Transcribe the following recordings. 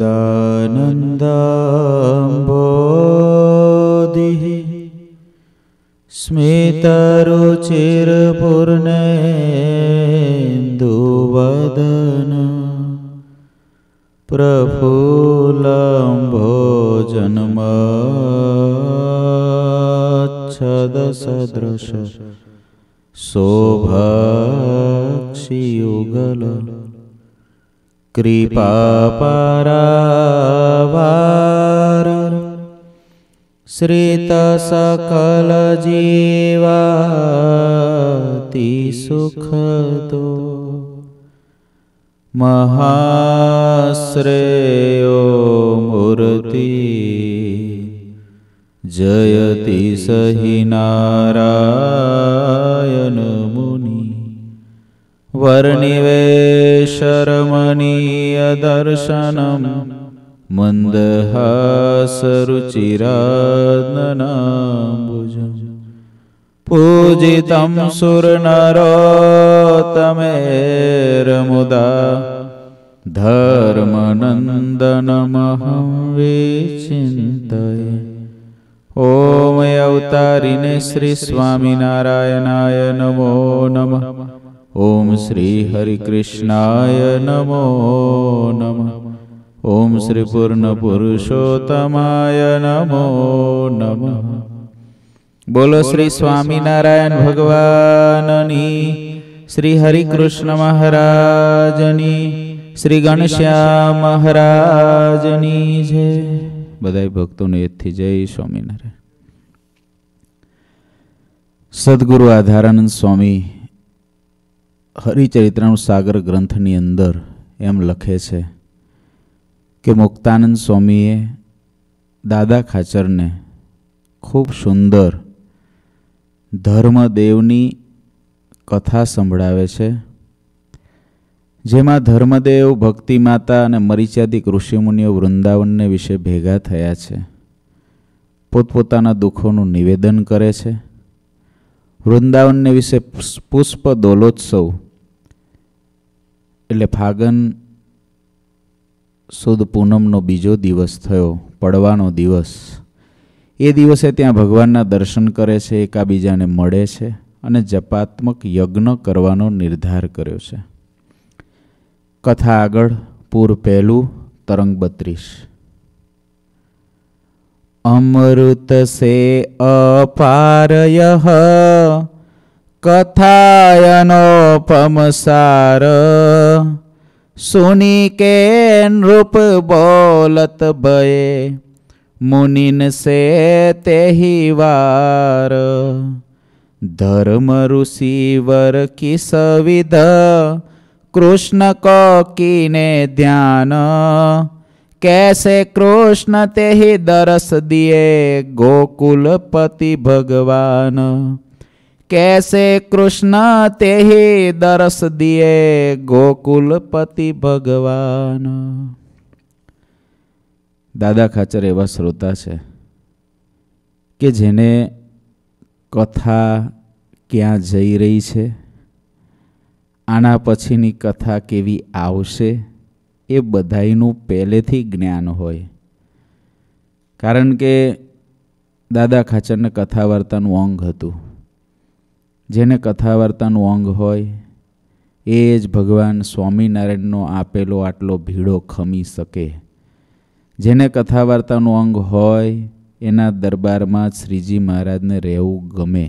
नन्दम्भो दिः स्मितरुचिरपूर्णेन्दुवदन प्रफुलम्भो जन्मच्छदसदृश शोभाक्षियुगल કૃપાપરાવાર શ્રેત સકલ જીવાતિ સુખદો મહાશ્રેયો મૂર્તિ જયતિ સહી નારા वर्णिवेशरमणीयदर्शनं मन्दहासरुचिरन पूजितं सुरनरोतमेरमुदा धर्मनन्दनमहं विचिन्तये ॐ अवतारिणे श्रीस्वामिनारायणाय नमो नमः ઓમ શ્રી હરિકૃષ્ણાય નમો નમ ઓમ શ્રી પૂર્ણ પુરુષોત્તમાય નમો નમ બોલો શ્રી સ્વામિનારાયણ ભગવાનની શ્રી હરિકૃષ્ણ મહારાજની શ્રી ગણશ્યામ મહારાજની જય બધા ભક્તોને એથી જય સ્વામિનારાયણ સદગુરુ આધારાનંદ સ્વામી હરિચરિત્રાનું સાગર ગ્રંથની અંદર એમ લખે છે કે મુક્તાનંદ સ્વામીએ દાદા ખાચરને ખૂબ સુંદર ધર્મદેવની કથા સંભળાવે છે જેમાં ધર્મદેવ ભક્તિ માતા અને મરિચાદિક ઋષિમુનિઓ વૃંદાવનને વિશે ભેગા થયા છે પોતપોતાના દુઃખોનું નિવેદન કરે છે વૃંદાવનને વિશે પુષ્પ દોલોત્સવ એટલે ફાગન સુદ પૂનમનો બીજો દિવસ થયો પડવાનો દિવસ એ દિવસે ત્યાં ભગવાનના દર્શન કરે છે એકાબીજાને મળે છે અને જપાત્મક યજ્ઞ કરવાનો નિર્ધાર કર્યો છે કથા આગળ પૂર પહેલું તરંગ બત્રીસ અમૃત સે અપારય કથાયનોપમસાર સુની કે નૃપ બોલત ભયે મુનિન સે તેહી વાર ધર્મ ઋષિવર કી સવિધ કૃષ્ણ કીને ધ્યાન कैसे कृष्ण ते ही दरस दिए गोकुलपति भगवान कैसे કૃષ્ણ ते ही दरस ગોકુલપતિ ભગવાન દાદા ખાચર એવા શ્રોતા છે કે જેને કથા ક્યાં જઈ રહી છે આના પછીની કથા કેવી આવશે એ બધાનું પહેલેથી જ્ઞાન હોય કારણ કે દાદા ખાચરને કથા વાર્તાનું અંગ હતું જેને કથાવાર્તાનું અંગ હોય એ જ ભગવાન સ્વામિનારાયણનો આપેલો આટલો ભીડો ખમી શકે જેને કથાવાર્તાનું અંગ હોય એના દરબારમાં શ્રીજી મહારાજને રહેવું ગમે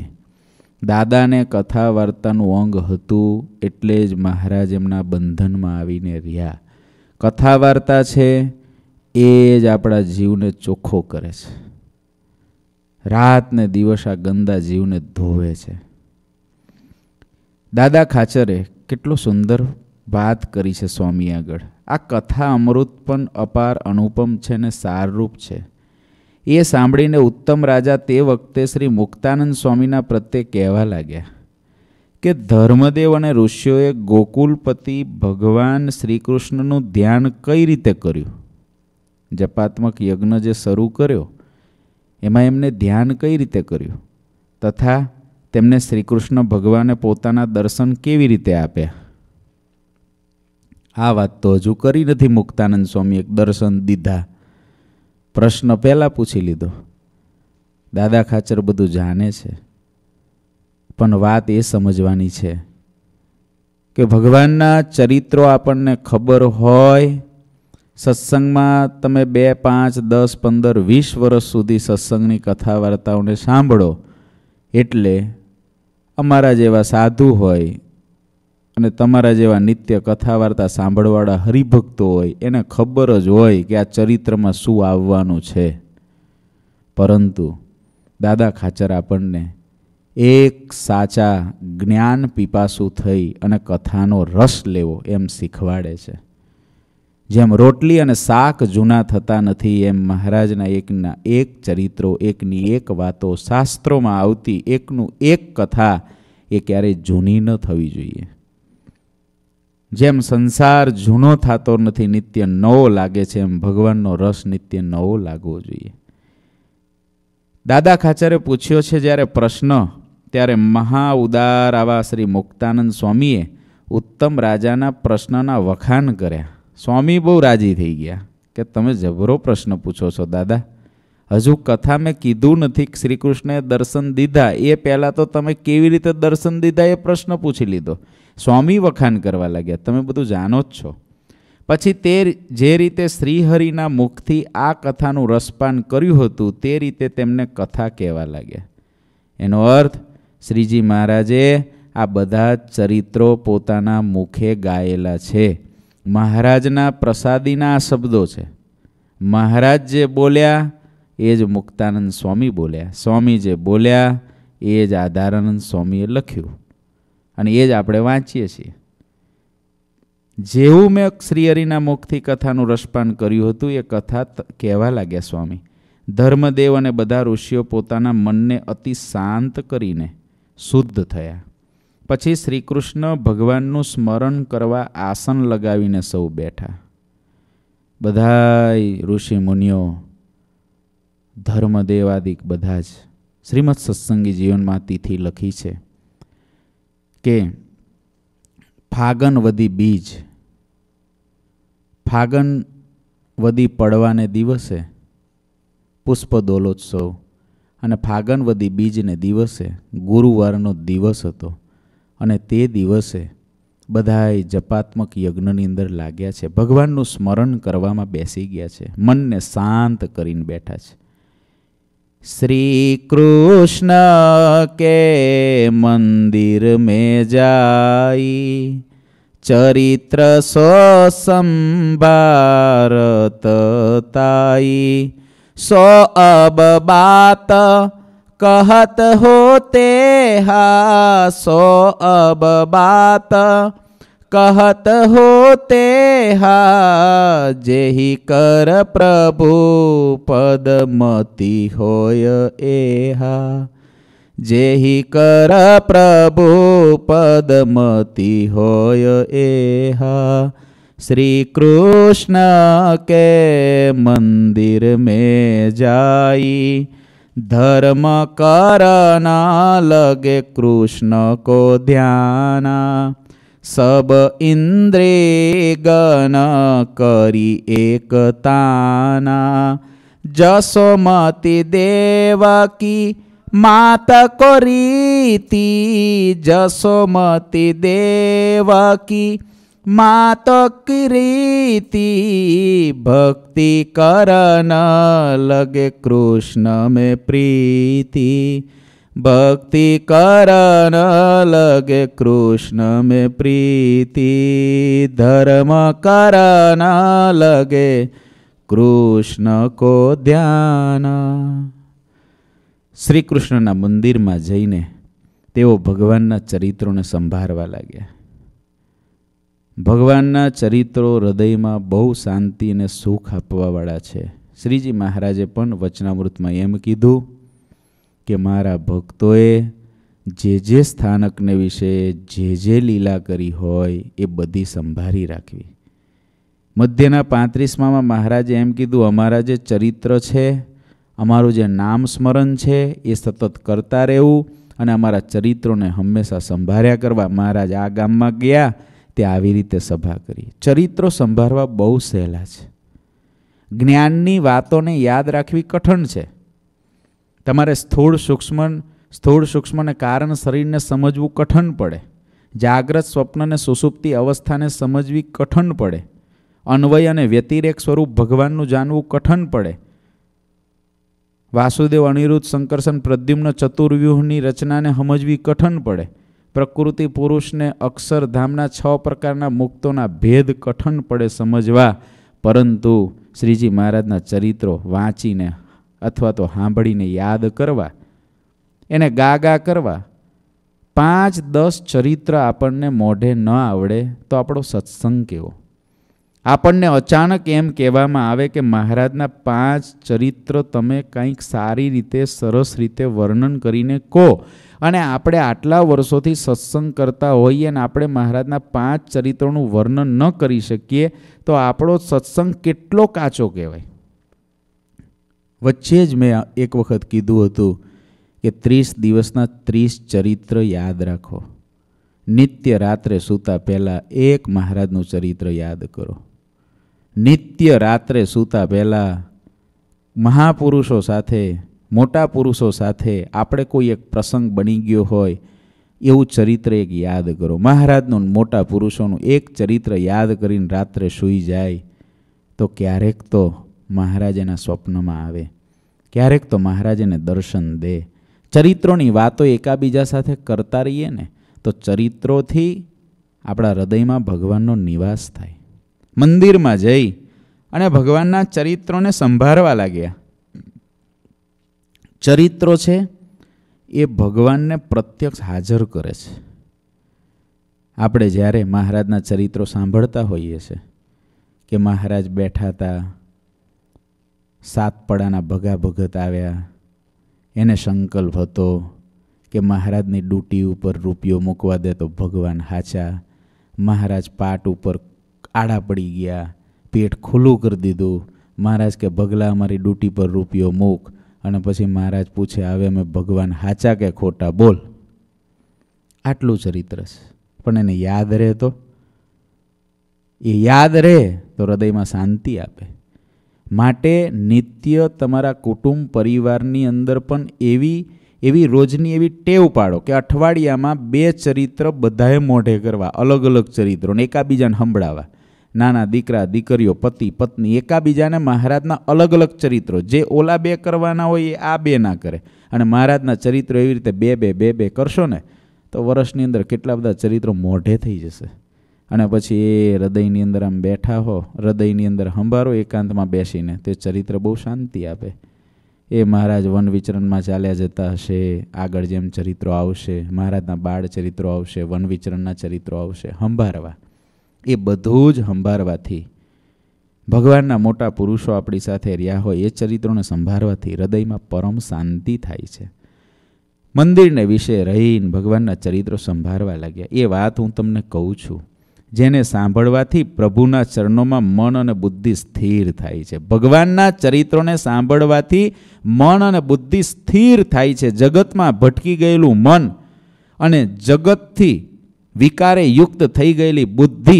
દાદાને કથા વાર્તાનું અંગ હતું એટલે જ મહારાજ એમના બંધનમાં આવીને રહ્યા કથા વાર્તા છે એ જ આપણા જીવને ચોખ્ખો કરે છે રાત ને દિવસ આ ગંદા જીવને ધોવે છે દાદા ખાચરે કેટલો સુંદર વાત કરી છે સ્વામી આગળ આ કથા અમૃત પણ અપાર અનુપમ છે ને સારરૂપ છે એ સાંભળીને ઉત્તમ રાજા તે વખતે શ્રી મુક્તાનંદ સ્વામીના પ્રત્યે કહેવા લાગ્યા કે ધર્મદેવ અને ઋષિઓએ ગોકુલપતિ ભગવાન શ્રીકૃષ્ણનું ધ્યાન કઈ રીતે કર્યું જપાત્મક યજ્ઞ જે શરૂ કર્યો એમાં એમને ધ્યાન કઈ રીતે કર્યું તથા તેમને કૃષ્ણ ભગવાને પોતાના દર્શન કેવી રીતે આપ્યા આ વાત તો હજુ કરી નથી મુક્તાનંદ સ્વામીએ દર્શન દીધા પ્રશ્ન પહેલાં પૂછી લીધો દાદા ખાચર બધું જાણે છે પણ વાત એ સમજવાની છે કે ભગવાનના ચરિત્રો આપણને ખબર હોય સત્સંગમાં તમે બે પાંચ દસ પંદર વીસ વર્ષ સુધી સત્સંગની કથા વાર્તાઓને સાંભળો એટલે અમારા જેવા સાધુ હોય અને તમારા જેવા નિત્ય કથા વાર્તા સાંભળવાળા હરિભક્તો હોય એને ખબર જ હોય કે આ ચરિત્રમાં શું આવવાનું છે પરંતુ દાદા ખાચર આપણને એક સાચા જ્ઞાન પીપાસું થઈ અને કથાનો રસ લેવો એમ શીખવાડે છે જેમ રોટલી અને શાક જૂના થતા નથી એમ મહારાજના એકના એક ચરિત્રો એકની એક વાતો શાસ્ત્રોમાં આવતી એકનું એક કથા એ ક્યારેય જૂની ન થવી જોઈએ જેમ સંસાર જૂનો થતો નથી નિત્ય નવો લાગે છે એમ ભગવાનનો રસ નિત્ય નવો લાગવો જોઈએ દાદા ખાચરે પૂછ્યો છે જ્યારે પ્રશ્ન ત્યારે મહા ઉદાર આવા શ્રી મુક્તાનંદ સ્વામીએ ઉત્તમ રાજાના પ્રશ્નના વખાણ કર્યા સ્વામી બહુ રાજી થઈ ગયા કે તમે જબરો પ્રશ્ન પૂછો છો દાદા હજુ કથા મેં કીધું નથી શ્રી દર્શન દીધા એ પહેલાં તો તમે કેવી રીતે દર્શન દીધા એ પ્રશ્ન પૂછી લીધો સ્વામી વખાણ કરવા લાગ્યા તમે બધું જાણો જ છો પછી તે જે રીતે શ્રીહરિના મુખથી આ કથાનું રસપાન કર્યું હતું તે રીતે તેમને કથા કહેવા લાગ્યા એનો અર્થ શ્રીજી મહારાજે આ બધા ચરિત્રો પોતાના મુખે ગાયેલા છે મહારાજના પ્રસાદીના આ શબ્દો છે મહારાજ જે બોલ્યા એ જ મુક્તાનંદ સ્વામી બોલ્યા સ્વામી જે બોલ્યા એ જ આધારાનંદ સ્વામીએ લખ્યું અને એ જ આપણે વાંચીએ છીએ જેવું મેં શ્રીહરિના મુખથી કથાનું રસપાન કર્યું હતું એ કથા કહેવા લાગ્યા સ્વામી ધર્મદેવ અને બધા ઋષિઓ પોતાના મનને અતિ શાંત કરીને શુદ્ધ થયા પછી શ્રી કૃષ્ણ ભગવાનનું સ્મરણ કરવા આસન લગાવીને સૌ બેઠા બધાય ઋષિ મુનિઓ ધર્મદેવાદિક બધા જ શ્રીમદ સત્સંગી જીવનમાં તિથિ લખી છે કે ફાગનવદી બીજ ફાગનવદી પડવાને દિવસે પુષ્પ દોલોત્સવ અને ફાગનવદી બીજને દિવસે ગુરુવારનો દિવસ હતો અને તે દિવસે બધાય જપાત્મક યજ્ઞની અંદર લાગ્યા છે ભગવાનનું સ્મરણ કરવામાં બેસી ગયા છે મનને શાંત કરીને બેઠા છે શ્રી કૃષ્ણ કે મંદિર મેં જાઈ ચરિત્ર સો સંભારત તાઈ સો અબ બાત कहत होते हा सो अब बात कहत होते हि कर प्रभु पदमति होय एहा जेहि कर प्रभु पदमति होय एहा श्री कृष्ण के मंदिर में जाई ધર્મ કરના લગે કૃષ્ણ કો ધ્યાના સબ ઇન્દ્રે ગણ કરી એકતાના જસોમતી દેવકી માત કોરીતી જસોમતી દેવકી માતક રીતિ ભક્તિ કરન લગે કૃષ્ણ મે પ્રીતિ ભક્તિ કરન લગે કૃષ્ણ મે પ્રીતિ ધર્મ કરન લગે કૃષ્ણ કો ધ્યાન શ્રી કૃષ્ણના મંદિરમાં જઈને તેઓ ભગવાનના ચરિત્રોને સંભાળવા લાગ્યા ભગવાનના ચરિત્રો હૃદયમાં બહુ શાંતિ અને સુખ આપવાવાળા છે શ્રીજી મહારાજે પણ વચનામૃતમાં એમ કીધું કે મારા ભક્તોએ જે જે સ્થાનકને વિશે જે જે લીલા કરી હોય એ બધી સંભાળી રાખવી મધ્યના પાંત્રીસમાં મહારાજે એમ કીધું અમારા જે ચરિત્ર છે અમારું જે નામ સ્મરણ છે એ સતત કરતા રહેવું અને અમારા ચરિત્રોને હંમેશા સંભાળ્યા કરવા મહારાજ આ ગામમાં ગયા તે આવી રીતે સભા કરી ચરિત્રો સંભાળવા બહુ સહેલા છે જ્ઞાનની વાતોને યાદ રાખવી કઠણ છે તમારે સ્થૂળ સૂક્ષ્મ સ્થૂળ સૂક્ષ્મને કારણ શરીરને સમજવું કઠણ પડે જાગ્રત સ્વપ્નને સુસુપ્તિ અવસ્થાને સમજવી કઠણ પડે અન્વય અને વ્યતિરેક સ્વરૂપ ભગવાનનું જાણવું કઠણ પડે વાસુદેવ અનિરુદ્ધ શંકરસન પ્રદ્યુમ્ન ચતુર્વ્યૂહની રચનાને સમજવી કઠણ પડે પ્રકૃતિ પુરુષને અક્ષરધામના છ પ્રકારના મુક્તોના ભેદ કઠણ પડે સમજવા પરંતુ શ્રીજી મહારાજના ચરિત્રો વાંચીને અથવા તો સાંભળીને યાદ કરવા એને ગાગા કરવા પાંચ દસ ચરિત્ર આપણને મોઢે ન આવડે તો આપણો સત્સંગ કેવો આપણને અચાનક એમ કહેવામાં આવે કે મહારાજના પાંચ ચરિત્ર તમે કંઈક સારી રીતે સરસ રીતે વર્ણન કરીને કહો અને આપણે આટલા વર્ષોથી સત્સંગ કરતા હોઈએ અને આપણે મહારાજના પાંચ ચરિત્રોનું વર્ણન ન કરી શકીએ તો આપણો સત્સંગ કેટલો કાચો કહેવાય વચ્ચે જ મેં એક વખત કીધું હતું કે ત્રીસ દિવસના ત્રીસ ચરિત્ર યાદ રાખો નિત્ય રાત્રે સૂતા પહેલાં એક મહારાજનું ચરિત્ર યાદ કરો નિત્ય રાત્રે સૂતા પહેલાં મહાપુરુષો સાથે મોટા પુરુષો સાથે આપણે કોઈ એક પ્રસંગ બની ગયો હોય એવું ચરિત્ર એક યાદ કરો મહારાજનું મોટા પુરુષોનું એક ચરિત્ર યાદ કરીને રાત્રે સૂઈ જાય તો ક્યારેક તો મહારાજ સ્વપ્નમાં આવે ક્યારેક તો મહારાજને દર્શન દે ચરિત્રોની વાતો એકાબીજા સાથે કરતા રહીએ ને તો ચરિત્રોથી આપણા હૃદયમાં ભગવાનનો નિવાસ થાય મંદિરમાં જઈ અને ભગવાનના ચરિત્રોને સંભાળવા લાગ્યા ચરિત્રો છે એ ભગવાનને પ્રત્યક્ષ હાજર કરે છે આપણે જ્યારે મહારાજના ચરિત્રો સાંભળતા હોઈએ છીએ કે મહારાજ બેઠા હતા સાતપડાના ભગા ભગત આવ્યા એને સંકલ્પ હતો કે મહારાજની ડૂટી ઉપર રૂપિયો મૂકવા દે તો ભગવાન હાચા મહારાજ પાટ ઉપર આડા પડી ગયા પેટ ખુલ્લું કરી દીધું મહારાજ કે ભગલા અમારી ડ્યુટી પર રૂપિયો મૂક અને પછી મહારાજ પૂછે આવે અમે ભગવાન હાચા કે ખોટા બોલ આટલું ચરિત્ર છે પણ એને યાદ રહે તો એ યાદ રહે તો હૃદયમાં શાંતિ આપે માટે નિત્ય તમારા કુટુંબ પરિવારની અંદર પણ એવી એવી રોજની એવી ટેવ પાડો કે અઠવાડિયામાં બે ચરિત્ર બધાએ મોઢે કરવા અલગ અલગ ચરિત્રોને એકાબીજાને સંભળાવવા નાના દીકરા દીકરીઓ પતિ પત્ની એકાબીજાને મહારાજના અલગ અલગ ચરિત્રો જે ઓલા બે કરવાના હોય એ આ બે ના કરે અને મહારાજના ચરિત્રો એવી રીતે બે બે બે બે કરશો ને તો વર્ષની અંદર કેટલા બધા ચરિત્રો મોઢે થઈ જશે અને પછી એ હૃદયની અંદર આમ બેઠા હો હૃદયની અંદર સંભારો એકાંતમાં બેસીને તે ચરિત્ર બહુ શાંતિ આપે એ મહારાજ વન વિચરણમાં ચાલ્યા જતા હશે આગળ જેમ ચરિત્રો આવશે મહારાજના બાળ ચરિત્રો આવશે વન વિચરણના ચરિત્રો આવશે હંભારવા એ બધું જ સંભાળવાથી ભગવાનના મોટા પુરુષો આપણી સાથે રહ્યા હોય એ ચરિત્રોને સંભાળવાથી હૃદયમાં પરમ શાંતિ થાય છે મંદિરને વિશે રહીને ભગવાનના ચરિત્રો સંભાળવા લાગ્યા એ વાત હું તમને કહું છું જેને સાંભળવાથી પ્રભુના ચરણોમાં મન અને બુદ્ધિ સ્થિર થાય છે ભગવાનના ચરિત્રોને સાંભળવાથી મન અને બુદ્ધિ સ્થિર થાય છે જગતમાં ભટકી ગયેલું મન અને જગતથી વિકારે યુક્ત થઈ ગયેલી બુદ્ધિ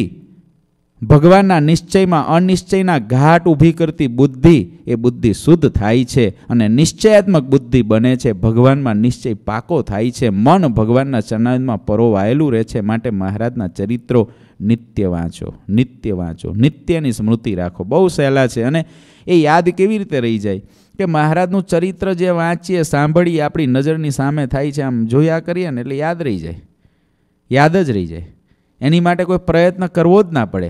ભગવાનના નિશ્ચયમાં અનિશ્ચયના ઘાટ ઊભી કરતી બુદ્ધિ એ બુદ્ધિ શુદ્ધ થાય છે અને નિશ્ચયાત્મક બુદ્ધિ બને છે ભગવાનમાં નિશ્ચય પાકો થાય છે મન ભગવાનના ચરણામાં પરોવાયેલું રહે છે માટે મહારાજના ચરિત્રો નિત્ય વાંચો નિત્ય વાંચો નિત્યની સ્મૃતિ રાખો બહુ સહેલા છે અને એ યાદ કેવી રીતે રહી જાય કે મહારાજનું ચરિત્ર જે વાંચીએ સાંભળીએ આપણી નજરની સામે થાય છે આમ જોયા કરીએ ને એટલે યાદ રહી જાય યાદ જ રહી જાય એની માટે કોઈ પ્રયત્ન કરવો જ ના પડે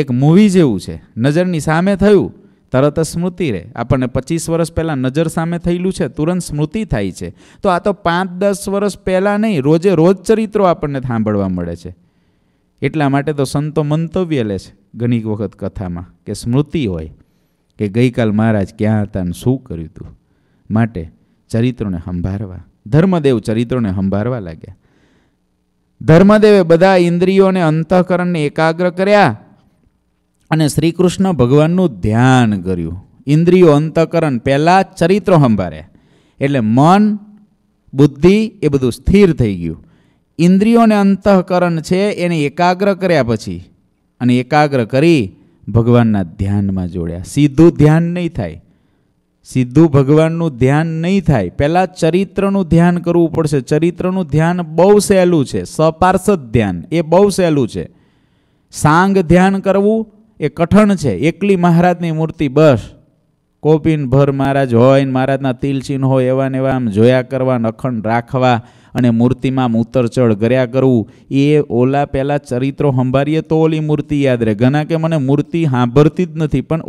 એક મૂવી જેવું છે નજરની સામે થયું તરત જ સ્મૃતિ રહે આપણને પચીસ વર્ષ પહેલાં નજર સામે થયેલું છે તુરંત સ્મૃતિ થાય છે તો આ તો પાંચ દસ વર્ષ પહેલાં નહીં રોજે રોજ ચરિત્રો આપણને સાંભળવા મળે છે એટલા માટે તો સંતો મંતવ્ય લે છે ઘણી વખત કથામાં કે સ્મૃતિ હોય કે ગઈકાલ મહારાજ ક્યાં હતા અને શું કર્યું હતું માટે ચરિત્રોને સંભાળવા ધર્મદેવ ચરિત્રોને સંભાળવા લાગ્યા ધર્મદેવે બધા ઇન્દ્રિયોને અંતઃકરણને એકાગ્ર કર્યા અને શ્રીકૃષ્ણ ભગવાનનું ધ્યાન કર્યું ઇન્દ્રિયો અંતઃકરણ પહેલાં ચરિત્રો સંભાળે એટલે મન બુદ્ધિ એ બધું સ્થિર થઈ ગયું ઇન્દ્રિયોને અંતઃકરણ છે એને એકાગ્ર કર્યા પછી અને એકાગ્ર કરી ભગવાનના ધ્યાનમાં જોડ્યા સીધું ધ્યાન નહીં થાય સીધું ભગવાનનું ધ્યાન નહીં થાય પહેલાં ચરિત્રનું ધ્યાન કરવું પડશે ચરિત્રનું ધ્યાન બહુ સહેલું છે સપાર્ષદ ધ્યાન એ બહુ સહેલું છે સાંગ ધ્યાન કરવું એ કઠણ છે એકલી મહારાજની મૂર્તિ બસ કોપીન ભર મહારાજ હોય ને મહારાજના તિલચિહ્ન હોય એવા ને એવા આમ જોયા કરવા નખંડ રાખવા અને મૂર્તિમાં ઉતરચડ કર્યા કરવું એ ઓલા પહેલાં ચરિત્રો સંભાળીએ તો ઓલી મૂર્તિ યાદ રહે ઘણા કે મને મૂર્તિ સાંભળતી જ નથી પણ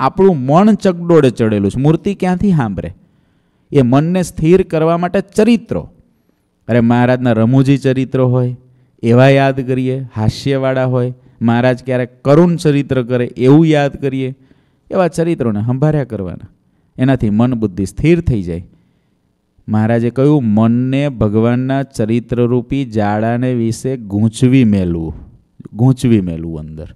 આપણું મન ચકડોળે ચડેલું છે મૂર્તિ ક્યાંથી સાંભળે એ મનને સ્થિર કરવા માટે ચરિત્રો અરે મહારાજના રમૂજી ચરિત્રો હોય એવા યાદ કરીએ હાસ્યવાળા હોય મહારાજ ક્યારેક કરુણ ચરિત્ર કરે એવું યાદ કરીએ એવા ચરિત્રોને સંભાળ્યા કરવાના એનાથી મન બુદ્ધિ સ્થિર થઈ જાય મહારાજે કહ્યું મનને ભગવાનના ચરિત્રરૂપી જાડાને વિશે ગૂંચવી મેલવું ગૂંચવી મેલવું અંદર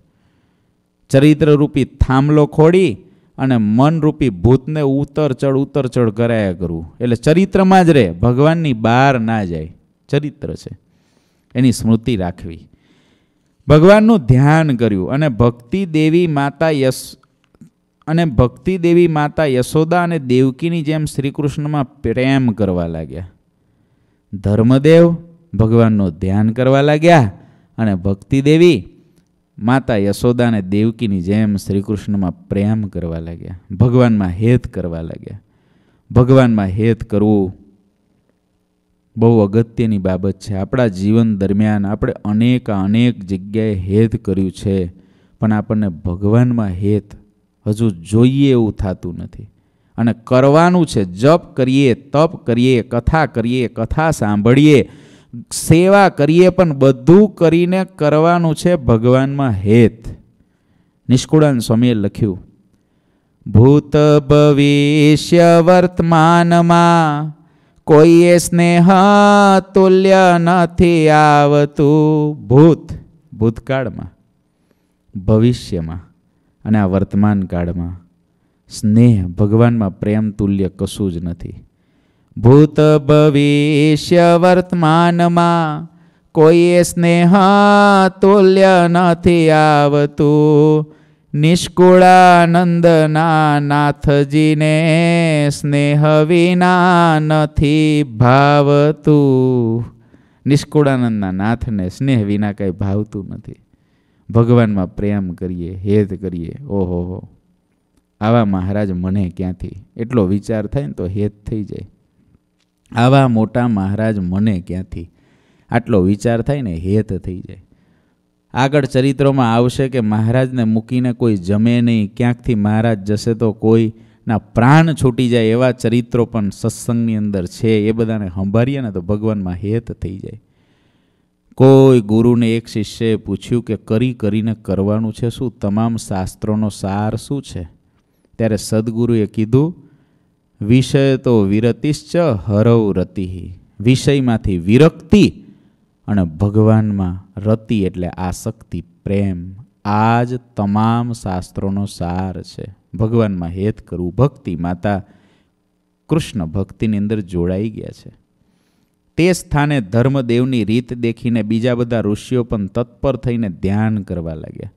ચરિત્રરૂપી થાંભલો ખોડી અને મનરૂપી ભૂતને ઉતર ચડ ઉતર ચડ કરાયા કરવું એટલે ચરિત્રમાં જ રહે ભગવાનની બહાર ના જાય ચરિત્ર છે એની સ્મૃતિ રાખવી ભગવાનનું ધ્યાન કર્યું અને ભક્તિ દેવી માતા યશ અને ભક્તિ દેવી માતા યશોદા અને દેવકીની જેમ શ્રીકૃષ્ણમાં પ્રેમ કરવા લાગ્યા ધર્મદેવ ભગવાનનું ધ્યાન કરવા લાગ્યા અને ભક્તિ દેવી માતા યશોદાને દેવકીની જેમ શ્રીકૃષ્ણમાં પ્રેમ કરવા લાગ્યા ભગવાનમાં હેત કરવા લાગ્યા ભગવાનમાં હેત કરવું બહુ અગત્યની બાબત છે આપણા જીવન દરમિયાન આપણે અનેક અનેક જગ્યાએ હેત કર્યું છે પણ આપણને ભગવાનમાં હેત હજુ જોઈએ એવું થતું નથી અને કરવાનું છે જપ કરીએ તપ કરીએ કથા કરીએ કથા સાંભળીએ સેવા કરીએ પણ બધું કરીને કરવાનું છે ભગવાનમાં હેત નિષ્કુળાન સ્વામીએ લખ્યું ભૂત ભવિષ્ય વર્તમાનમાં કોઈએ સ્નેહ તુલ્ય નથી આવતું ભૂત ભૂતકાળમાં ભવિષ્યમાં અને આ વર્તમાન કાળમાં સ્નેહ ભગવાનમાં પ્રેમ તુલ્ય કશું જ નથી ભૂત ભવિષ્ય વર્તમાનમાં કોઈએ સ્નેહ તુલ્ય નથી આવતું નિષ્કુળાનંદના નાથજીને સ્નેહ વિના નથી ભાવતું નિષ્કુળાનંદના નાથને સ્નેહ વિના કંઈ ભાવતું નથી ભગવાનમાં પ્રેમ કરીએ હેત કરીએ ઓહો આવા મહારાજ મને ક્યાંથી એટલો વિચાર થાય ને તો હેત થઈ જાય આવા મોટા મહારાજ મને ક્યાંથી આટલો વિચાર થાય ને હેત થઈ જાય આગળ ચરિત્રોમાં આવશે કે મહારાજને મૂકીને કોઈ જમે નહીં ક્યાંકથી મહારાજ જશે તો કોઈના પ્રાણ છૂટી જાય એવા ચરિત્રો પણ સત્સંગની અંદર છે એ બધાને સંભાળીએ ને તો ભગવાનમાં હેત થઈ જાય કોઈ ગુરુને એક શિષ્યએ પૂછ્યું કે કરી કરીને કરવાનું છે શું તમામ શાસ્ત્રોનો સાર શું છે ત્યારે સદગુરુએ કીધું વિષય તો વિરતિશ્ચ હરૌ રતિ વિષયમાંથી વિરક્તિ અને ભગવાનમાં રતિ એટલે આસક્તિ પ્રેમ આ જ તમામ શાસ્ત્રોનો સાર છે ભગવાનમાં હેત કરવું ભક્તિ માતા કૃષ્ણ ભક્તિની અંદર જોડાઈ ગયા છે તે સ્થાને ધર્મદેવની રીત દેખીને બીજા બધા ઋષિઓ પણ તત્પર થઈને ધ્યાન કરવા લાગ્યા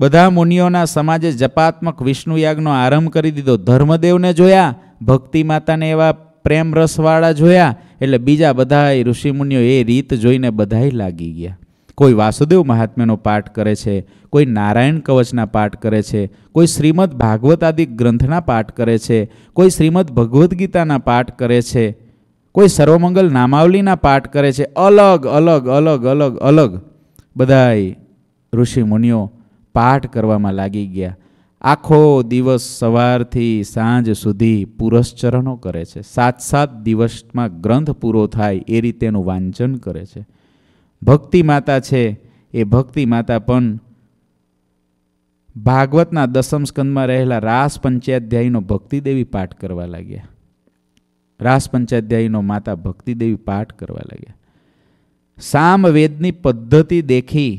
બધા મુનિઓના સમાજે જપાત્મક વિષ્ણુયાગનો આરંભ કરી દીધો ધર્મદેવને જોયા ભક્તિ માતાને એવા પ્રેમ રસવાળા જોયા એટલે બીજા બધા ઋષિમુનિઓ એ રીત જોઈને બધાય લાગી ગયા કોઈ વાસુદેવ મહાત્મ્યનો પાઠ કરે છે કોઈ નારાયણ કવચના પાઠ કરે છે કોઈ શ્રીમદ ભાગવત આદિ ગ્રંથના પાઠ કરે છે કોઈ શ્રીમદ ભગવદ્ ગીતાના પાઠ કરે છે કોઈ સર્વમંગલ નામાવલીના પાઠ કરે છે અલગ અલગ અલગ અલગ અલગ બધાય ઋષિમુનિઓ પાઠ કરવામાં લાગી ગયા આખો દિવસ સવારથી સાંજ સુધી પુરસ્ચરણો કરે છે સાત સાત દિવસમાં ગ્રંથ પૂરો થાય એ રીતેનું વાંચન કરે છે ભક્તિ માતા છે એ ભક્તિ માતા પણ ભાગવતના દસમ સ્કંદમાં રહેલા રાસ પંચાધ્યાયનો ભક્તિદેવી પાઠ કરવા લાગ્યા રાસ પંચાધ્યાયનો માતા ભક્તિદેવી પાઠ કરવા લાગ્યા સામવેદની પદ્ધતિ દેખી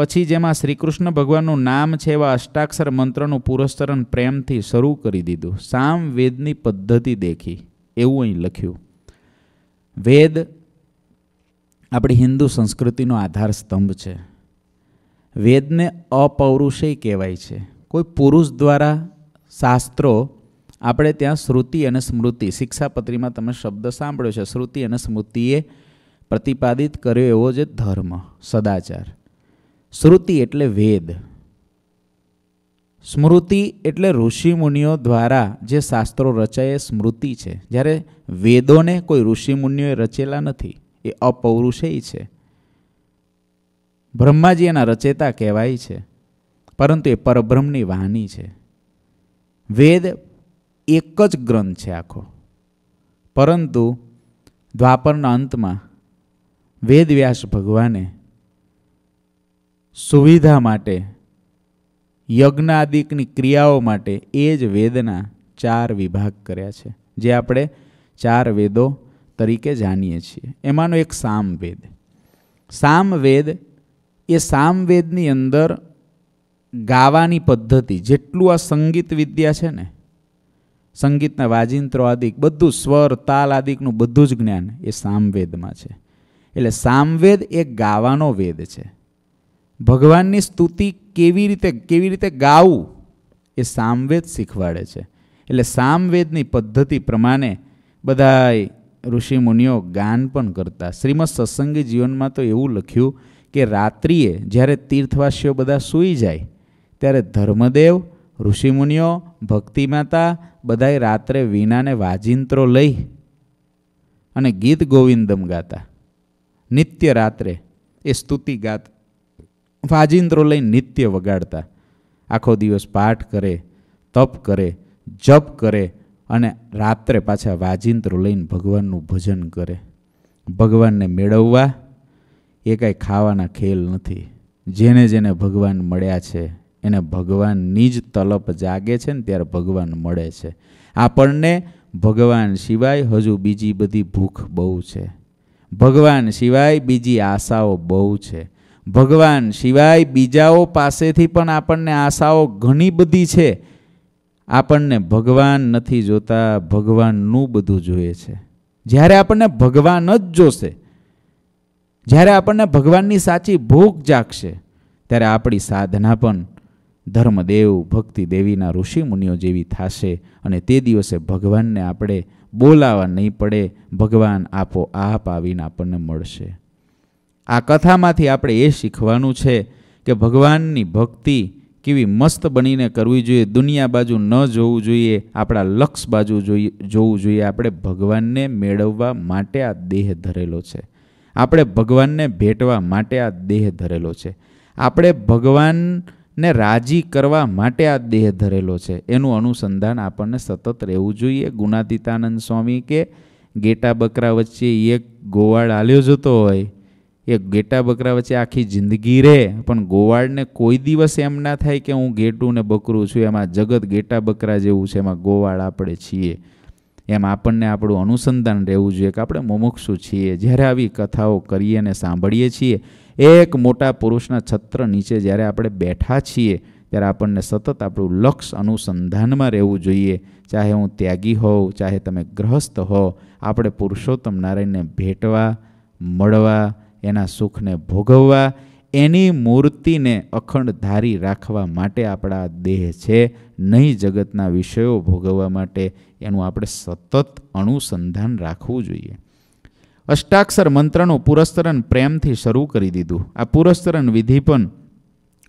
પછી જેમાં શ્રીકૃષ્ણ ભગવાનનું નામ છે એવા અષ્ટાક્ષર મંત્રનું પુરસ્તરણ પ્રેમથી શરૂ કરી દીધું સામ વેદની પદ્ધતિ દેખી એવું અહીં લખ્યું વેદ આપણી હિન્દુ સંસ્કૃતિનો આધાર સ્તંભ છે વેદને અપૌરુષેય કહેવાય છે કોઈ પુરુષ દ્વારા શાસ્ત્રો આપણે ત્યાં શ્રુતિ અને સ્મૃતિ શિક્ષાપત્રીમાં તમે શબ્દ સાંભળ્યો છે શ્રુતિ અને સ્મૃતિએ પ્રતિપાદિત કર્યો એવો જે ધર્મ સદાચાર શ્રુતિ એટલે વેદ સ્મૃતિ એટલે ઋષિમુનિઓ દ્વારા જે શાસ્ત્રો રચાય એ સ્મૃતિ છે જ્યારે વેદોને કોઈ ઋષિમુનિઓએ રચેલા નથી એ અપૌરુષેય છે બ્રહ્માજી એના રચેતા કહેવાય છે પરંતુ એ પરબ્રહ્મની વાહની છે વેદ એક જ ગ્રંથ છે આખો પરંતુ દ્વાપરના અંતમાં વેદવ્યાસ ભગવાને સુવિધા માટે યજ્ઞાદિકની ક્રિયાઓ માટે એ જ વેદના ચાર વિભાગ કર્યા છે જે આપણે ચાર વેદો તરીકે જાણીએ છીએ એમાંનો એક સામવેદ સામવેદ એ સામવેદની અંદર ગાવાની પદ્ધતિ જેટલું આ સંગીત વિદ્યા છે ને સંગીતના વાજિંત્રો આદિક બધું સ્વર તાલ આદિકનું બધું જ જ્ઞાન એ સામવેદમાં છે એટલે સામવેદ એ ગાવાનો વેદ છે ભગવાનની સ્તુતિ કેવી રીતે કેવી રીતે ગાવું એ સામવેદ શીખવાડે છે એટલે સામવેદની પદ્ધતિ પ્રમાણે બધાય ઋષિ મુનિઓ ગાન પણ કરતા શ્રીમદ સત્સંગી જીવનમાં તો એવું લખ્યું કે રાત્રિએ જ્યારે તીર્થવાસીઓ બધા સૂઈ જાય ત્યારે ધર્મદેવ ઋષિમુનિઓ ભક્તિમાતા બધાએ રાત્રે વીણાને વાજિંત્રો લઈ અને ગીત ગોવિંદમ ગાતા નિત્ય રાત્રે એ સ્તુતિ ગાતા વાજિંત્રો લઈ નિત્ય વગાડતા આખો દિવસ પાઠ કરે તપ કરે જપ કરે અને રાત્રે પાછા વાજિંત્રો લઈને ભગવાનનું ભજન કરે ભગવાનને મેળવવા એ કાંઈ ખાવાના ખેલ નથી જેને જેને ભગવાન મળ્યા છે એને ભગવાનની જ તલપ જાગે છે ને ત્યારે ભગવાન મળે છે આપણને ભગવાન સિવાય હજુ બીજી બધી ભૂખ બહુ છે ભગવાન સિવાય બીજી આશાઓ બહુ છે ભગવાન સિવાય બીજાઓ પાસેથી પણ આપણને આશાઓ ઘણી બધી છે આપણને ભગવાન નથી જોતા ભગવાનનું બધું જોઈએ છે જ્યારે આપણને ભગવાન જ જોશે જ્યારે આપણને ભગવાનની સાચી ભૂખ જાગશે ત્યારે આપણી સાધના પણ ધર્મદેવ ભક્તિ દેવીના ઋષિ મુનિઓ જેવી થશે અને તે દિવસે ભગવાનને આપણે બોલાવા નહીં પડે ભગવાન આપો આપ આવીને આપણને મળશે આ કથામાંથી આપણે એ શીખવાનું છે કે ભગવાનની ભક્તિ કેવી મસ્ત બનીને કરવી જોઈએ દુનિયા બાજુ ન જોવું જોઈએ આપણા લક્ષ બાજુ જોઈએ જોવું જોઈએ આપણે ભગવાનને મેળવવા માટે આ દેહ ધરેલો છે આપણે ભગવાનને ભેટવા માટે આ દેહ ધરેલો છે આપણે ભગવાનને રાજી કરવા માટે આ દેહ ધરેલો છે એનું અનુસંધાન આપણને સતત રહેવું જોઈએ ગુણાતીતાનંદ સ્વામી કે ગેટા બકરા વચ્ચે એક ગોવાળ આલ્યો જતો હોય એ ગેટા બકરા વચ્ચે આખી જિંદગી રહે પણ ગોવાળને કોઈ દિવસ એમ ના થાય કે હું ગેટું ને બકરું છું એમાં જગત ગેટા બકરા જેવું છે એમાં ગોવાળ આપણે છીએ એમ આપણને આપણું અનુસંધાન રહેવું જોઈએ કે આપણે મુમુક્ષુ છીએ જ્યારે આવી કથાઓ કરીએ અને સાંભળીએ છીએ એક મોટા પુરુષના છત્ર નીચે જ્યારે આપણે બેઠા છીએ ત્યારે આપણને સતત આપણું લક્ષ અનુસંધાનમાં રહેવું જોઈએ ચાહે હું ત્યાગી હોઉં ચાહે તમે ગ્રહસ્થ હો આપણે પુરુષોત્તમ નારાયણને ભેટવા મળવા એના સુખને ભોગવવા એની મૂર્તિને અખંડ ધારી રાખવા માટે આપણા દેહ છે નહીં જગતના વિષયો ભોગવવા માટે એનું આપણે સતત અનુસંધાન રાખવું જોઈએ અષ્ટાક્ષર મંત્રનું પુરસ્તરન પ્રેમથી શરૂ કરી દીધું આ પુરસ્તરન વિધિ પણ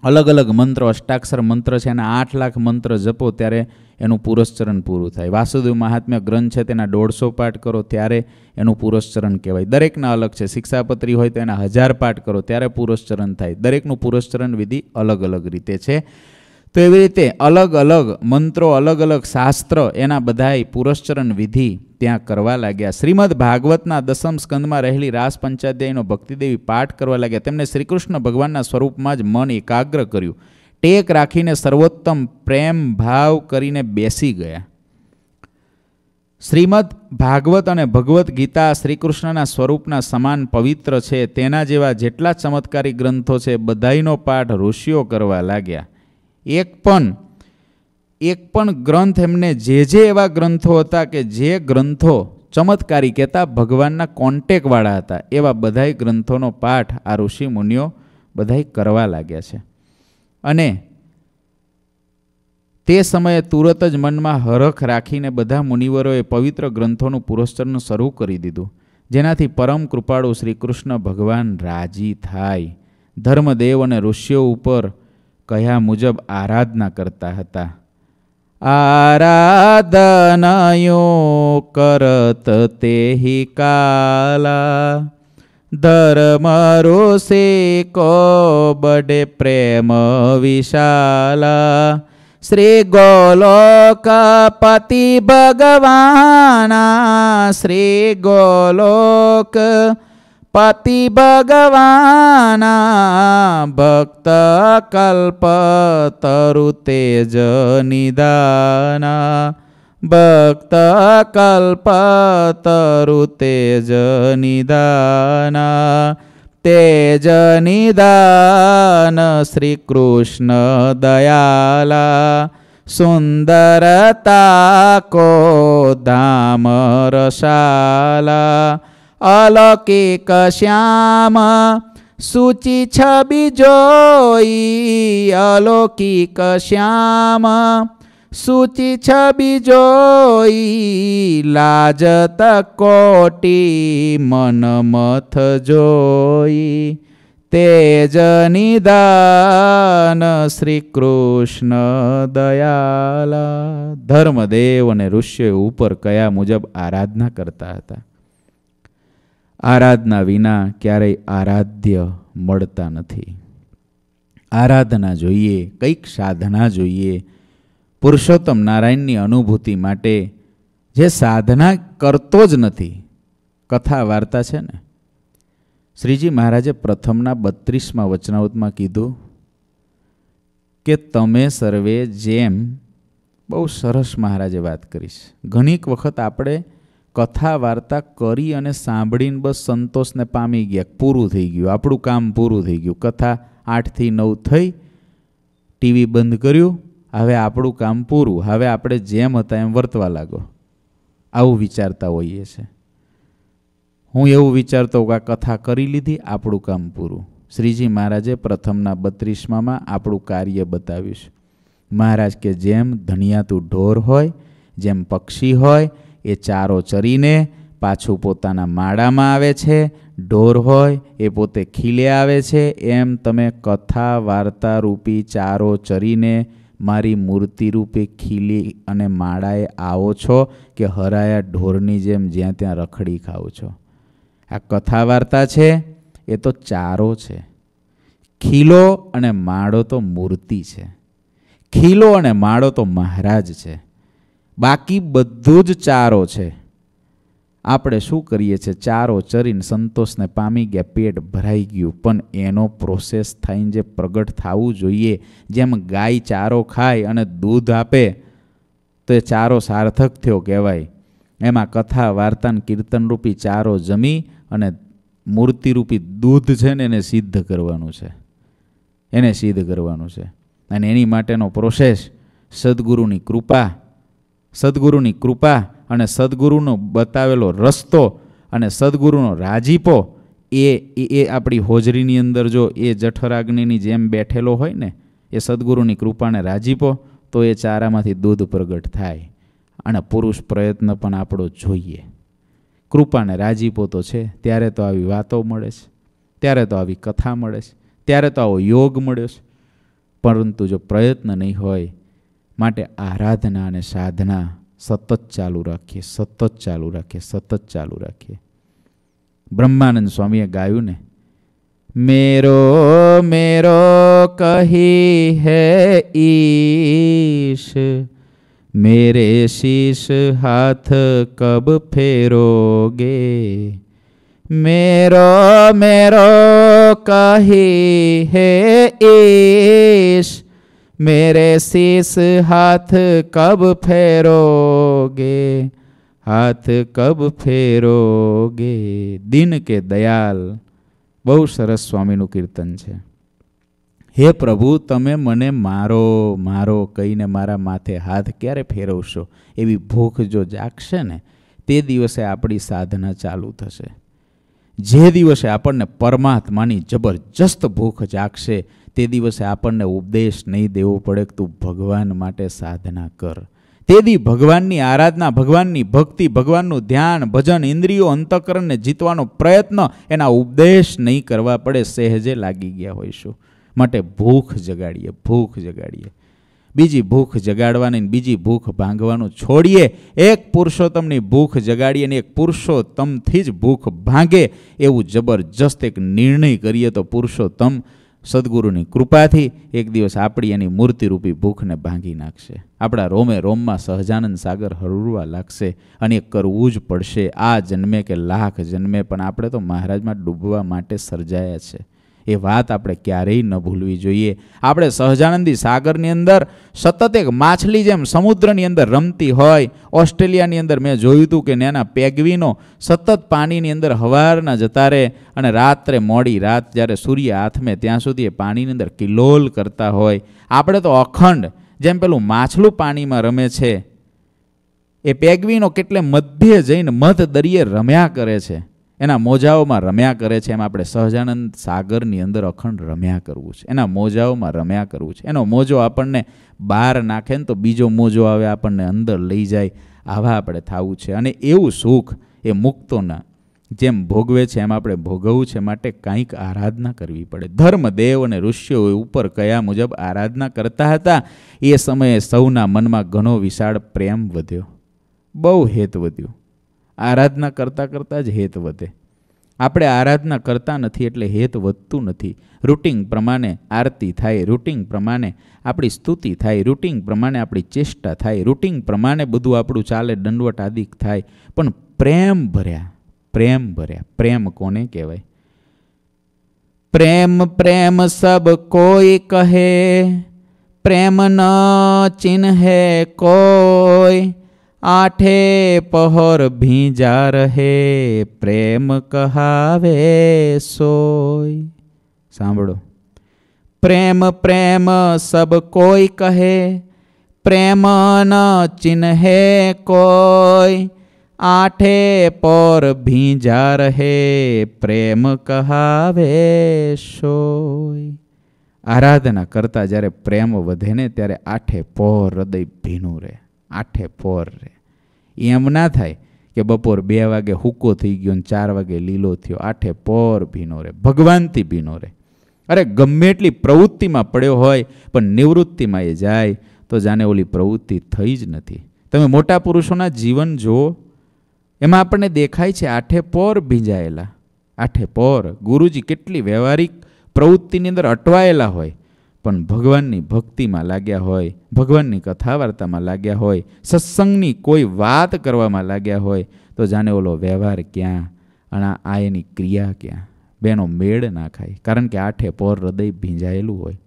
અલગ અલગ મંત્ર અષ્ટાક્ષર મંત્ર છે એના આઠ લાખ મંત્ર જપો ત્યારે એનું પુરસ્ચરણ પૂરું થાય વાસુદેવ મહાત્મ્ય ગ્રંથ છે તેના દોઢસો પાઠ કરો ત્યારે એનું પુરસ્ચરણ કહેવાય દરેકના અલગ છે શિક્ષાપત્રી હોય તો એના હજાર પાઠ કરો ત્યારે પુરસ્ચરણ થાય દરેકનું પુરસ્ચરણ વિધિ અલગ અલગ રીતે છે તો એવી રીતે અલગ અલગ મંત્રો અલગ અલગ શાસ્ત્ર એના બધાય પુરશ્ચરણ વિધિ ત્યાં કરવા લાગ્યા શ્રીમદ ભાગવતના દસમ સ્કંદમાં રહેલી રાસ પંચાધ્યાયનો ભક્તિદેવી પાઠ કરવા લાગ્યા તેમણે શ્રીકૃષ્ણ ભગવાનના સ્વરૂપમાં જ મન એકાગ્ર કર્યું ટેક રાખીને સર્વોત્તમ પ્રેમ ભાવ કરીને બેસી ગયા શ્રીમદ ભાગવત અને ભગવદ્ ગીતા શ્રીકૃષ્ણના સ્વરૂપના સમાન પવિત્ર છે તેના જેવા જેટલા ચમત્કારી ગ્રંથો છે બધાઈનો પાઠ ઋષિઓ કરવા લાગ્યા એક પણ એક પણ ગ્રંથ એમને જે જે એવા ગ્રંથો હતા કે જે ગ્રંથો ચમત્કારી કહેતા ભગવાનના કોન્ટેકવાળા હતા એવા બધાય ગ્રંથોનો પાઠ આ ઋષિ મુનિઓ બધાય કરવા લાગ્યા છે અને તે સમયે તુરત જ મનમાં હરખ રાખીને બધા મુનિવરોએ પવિત્ર ગ્રંથોનું પુરસ્ચરન શરૂ કરી દીધું જેનાથી પરમ કૃપાળુ શ્રી કૃષ્ણ ભગવાન રાજી થાય ધર્મદેવ અને ઋષિઓ ઉપર કહ્યા મુજબ આરાધના કરતા હતા આરાધનયો કરત તેહિ કાલા ધર્મ રોષે કો બડે પ્રેમ વિશાલા શ્રી ગોલોકપતિ ભગવાના શ્રી ગોલોક પતિ ભગવાના ભક્ત કલ્પ તરુ તેજ નિદાના ભક્ત કલ્પ તરુ તેજ નિદાના તેજ નિદાન શ્રી કૃષ્ણ દયાલા સુંદરતા કો ધામ રસાલા અલૌકિક શ્યામ સૂચિ છબી જોઈ અલૌકિક શ્યામ સૂચિ છબી જોઈ લાજત કોટી મનમથ જોઈ તેજ નિદાન શ્રી કૃષ્ણ દયાલા ધર્મદેવ અને ઋષ્ય ઉપર કયા મુજબ આરાધના કરતા હતા આરાધના વિના ક્યારેય આરાધ્ય મળતા નથી આરાધના જોઈએ કંઈક સાધના જોઈએ પુરુષોત્તમ નારાયણની અનુભૂતિ માટે જે સાધના કરતો જ નથી કથા વાર્તા છે ને શ્રીજી મહારાજે પ્રથમના બત્રીસમાં વચનાવતમાં કીધું કે તમે સર્વે જેમ બહુ સરસ મહારાજે વાત કરીશ ઘણીક વખત આપણે કથા વાર્તા કરી અને સાંભળીને બસ સંતોષને પામી ગયા પૂરું થઈ ગયું આપણું કામ પૂરું થઈ ગયું કથા આઠથી નવ થઈ ટીવી બંધ કર્યું હવે આપણું કામ પૂરું હવે આપણે જેમ હતા એમ વર્તવા લાગો આવું વિચારતા હોઈએ છે હું એવું વિચારતો કે આ કથા કરી લીધી આપણું કામ પૂરું શ્રીજી મહારાજે પ્રથમના બત્રીસમાં આપણું કાર્ય બતાવ્યું છે મહારાજ કે જેમ ધણિયાતું ઢોર હોય જેમ પક્ષી હોય એ ચારો ચરીને પાછું પોતાના માળામાં આવે છે ઢોર હોય એ પોતે ખીલે આવે છે એમ તમે કથા વાર્તા રૂપી ચારો ચરીને મારી મૂર્તિ રૂપે ખીલી અને માળાએ આવો છો કે હરાયા ઢોરની જેમ જ્યાં ત્યાં રખડી ખાઓ છો આ કથા વાર્તા છે એ તો ચારો છે ખીલો અને માળો તો મૂર્તિ છે ખીલો અને માળો તો મહારાજ છે બાકી બધું જ ચારો છે આપણે શું કરીએ છીએ ચારો ચરીને સંતોષને પામી ગયા પેટ ભરાઈ ગયું પણ એનો પ્રોસેસ થઈને જે પ્રગટ થવું જોઈએ જેમ ગાય ચારો ખાય અને દૂધ આપે તો એ ચારો સાર્થક થયો કહેવાય એમાં કથા વાર્તાન કીર્તનરૂપી ચારો જમી અને મૂર્તિરૂપી દૂધ છે ને એને સિદ્ધ કરવાનું છે એને સિદ્ધ કરવાનું છે અને એની માટેનો પ્રોસેસ સદગુરુની કૃપા સદગુરુની કૃપા અને સદગુરુનો બતાવેલો રસ્તો અને સદગુરુનો રાજીપો એ એ આપણી હોજરીની અંદર જો એ જઠરાગ્નિની જેમ બેઠેલો હોય ને એ સદગુરુની કૃપાને રાજીપો તો એ ચારામાંથી દૂધ પ્રગટ થાય અને પુરુષ પ્રયત્ન પણ આપણો જોઈએ કૃપાને રાજીપો તો છે ત્યારે તો આવી વાતો મળે છે ત્યારે તો આવી કથા મળે છે ત્યારે તો આવો યોગ મળ્યો છે પરંતુ જો પ્રયત્ન નહીં હોય માટે આરાધના અને સાધના સતત ચાલુ રાખીએ સતત ચાલુ રાખીએ સતત ચાલુ રાખીએ બ્રહ્માનંદ સ્વામીએ ગાયું ને મેરો मेरो कही है ईश मेरे शीश हाथ कब फेरोगे મેરો મેરો कही है ईश मेरे शीस हाथ कब फेरोगे હાથ કબ ફેરોગે દિન કે દયાલ બહુ સરસ સ્વામીનું કીર્તન છે હે પ્રભુ તમે મને મારો મારો કહીને મારા માથે હાથ ક્યારે ફેરવશો એવી ભૂખ જો જાગશે ને તે દિવસે આપણી સાધના ચાલુ થશે જે દિવસે આપણને પરમાત્માની જબરજસ્ત ભૂખ જાગશે તે દિવસે આપણને ઉપદેશ નહીં દેવો પડે કે તું ભગવાન માટે સાધના કર તે તેથી ભગવાનની આરાધના ભગવાનની ભક્તિ ભગવાનનું ધ્યાન ભજન ઇન્દ્રિયો અંતકરણને જીતવાનો પ્રયત્ન એના ઉપદેશ નહીં કરવા પડે સહેજે લાગી ગયા હોઈશું માટે ભૂખ જગાડીએ ભૂખ જગાડીએ બીજી ભૂખ જગાડવાની બીજી ભૂખ ભાંગવાનું છોડીએ એક પુરુષોત્તમની ભૂખ જગાડીએ અને એક પુરુષોત્તમથી જ ભૂખ ભાંગે એવું જબરજસ્ત એક નિર્ણય કરીએ તો પુરુષોત્તમ સદગુરુની કૃપાથી એક દિવસ આપણી એની મૂર્તિરૂપી ભૂખને ભાંગી નાખશે આપણા રોમે રોમમાં સહજાનંદ સાગર હરવા લાગશે અને એ કરવું જ પડશે આ જન્મે કે લાખ જન્મે પણ આપણે તો મહારાજમાં ડૂબવા માટે સર્જાયા છે એ વાત આપણે ક્યારેય ન ભૂલવી જોઈએ આપણે સહજાનંદી સાગરની અંદર સતત એક માછલી જેમ સમુદ્રની અંદર રમતી હોય ઓસ્ટ્રેલિયાની અંદર મેં જોયું હતું કે નાના પેગવીનો સતત પાણીની અંદર હવારના જતા રહે અને રાત્રે મોડી રાત જ્યારે સૂર્ય હાથમે ત્યાં સુધી એ પાણીની અંદર કિલોલ કરતા હોય આપણે તો અખંડ જેમ પેલું માછલું પાણીમાં રમે છે એ પેગવીનો કેટલે મધ્ય જઈને મધ દરિયે રમ્યા કરે છે એના મોજાઓમાં રમ્યા કરે છે એમ આપણે સહજાનંદ સાગરની અંદર અખંડ રમ્યા કરવું છે એના મોજાઓમાં રમ્યા કરવું છે એનો મોજો આપણને બહાર નાખે ને તો બીજો મોજો આવે આપણને અંદર લઈ જાય આવા આપણે થવું છે અને એવું સુખ એ મુક્તોના જેમ ભોગવે છે એમ આપણે ભોગવવું છે માટે કંઈક આરાધના કરવી પડે ધર્મ દેવ અને ઋષ્યો ઉપર કયા મુજબ આરાધના કરતા હતા એ સમયે સૌના મનમાં ઘણો વિશાળ પ્રેમ વધ્યો બહુ હેત વધ્યું આરાધના કરતાં કરતાં જ હેત વધે આપણે આરાધના કરતા નથી એટલે હેત વધતું નથી રૂટિંગ પ્રમાણે આરતી થાય રૂટિંગ પ્રમાણે આપણી સ્તુતિ થાય રૂટિંગ પ્રમાણે આપણી ચેષ્ટા થાય રૂટિંગ પ્રમાણે બધું આપણું ચાલે દંડવટ આદિક થાય પણ પ્રેમ ભર્યા પ્રેમ ભર્યા પ્રેમ કોને કહેવાય પ્રેમ પ્રેમ સબ કોઈ કહે પ્રેમ ન ચિહ્ન ચિહ્ને કોઈ આઠે પહોર ભીંજા રહે પ્રેમ કહાવે સોય સાંભળો પ્રેમ પ્રેમ સબ કોઈ કહે પ્રેમ ન ચિહ્ને કોઈ આઠે પર ભીંજા રહે પ્રેમ કહાવે સોય આરાધના કરતા જ્યારે પ્રેમ વધે ને ત્યારે આઠે પોર હૃદય ભીનું રહે આઠે ફોર રે એમ ના થાય કે બપોર બે વાગે હુક્કો થઈ ગયો ને ચાર વાગે લીલો થયો આઠે પોર ભીનો રે ભગવાનથી ભીનો રે અરે ગમે એટલી પ્રવૃત્તિમાં પડ્યો હોય પણ નિવૃત્તિમાં એ જાય તો જાને ઓલી પ્રવૃત્તિ થઈ જ નથી તમે મોટા પુરુષોના જીવન જુઓ એમાં આપણને દેખાય છે આઠે પોર ભીંજાયેલા આઠે પોર ગુરુજી કેટલી વ્યવહારિક પ્રવૃત્તિની અંદર અટવાયેલા હોય પણ ભગવાનની ભક્તિમાં લાગ્યા હોય ભગવાનની કથા વાર્તામાં લાગ્યા હોય સત્સંગની કોઈ વાત કરવામાં લાગ્યા હોય તો જાણે ઓલો વ્યવહાર ક્યાં અને આ એની ક્રિયા ક્યાં બેનો મેળ ના ખાય કારણ કે આઠે પોર હૃદય ભીંજાયેલું હોય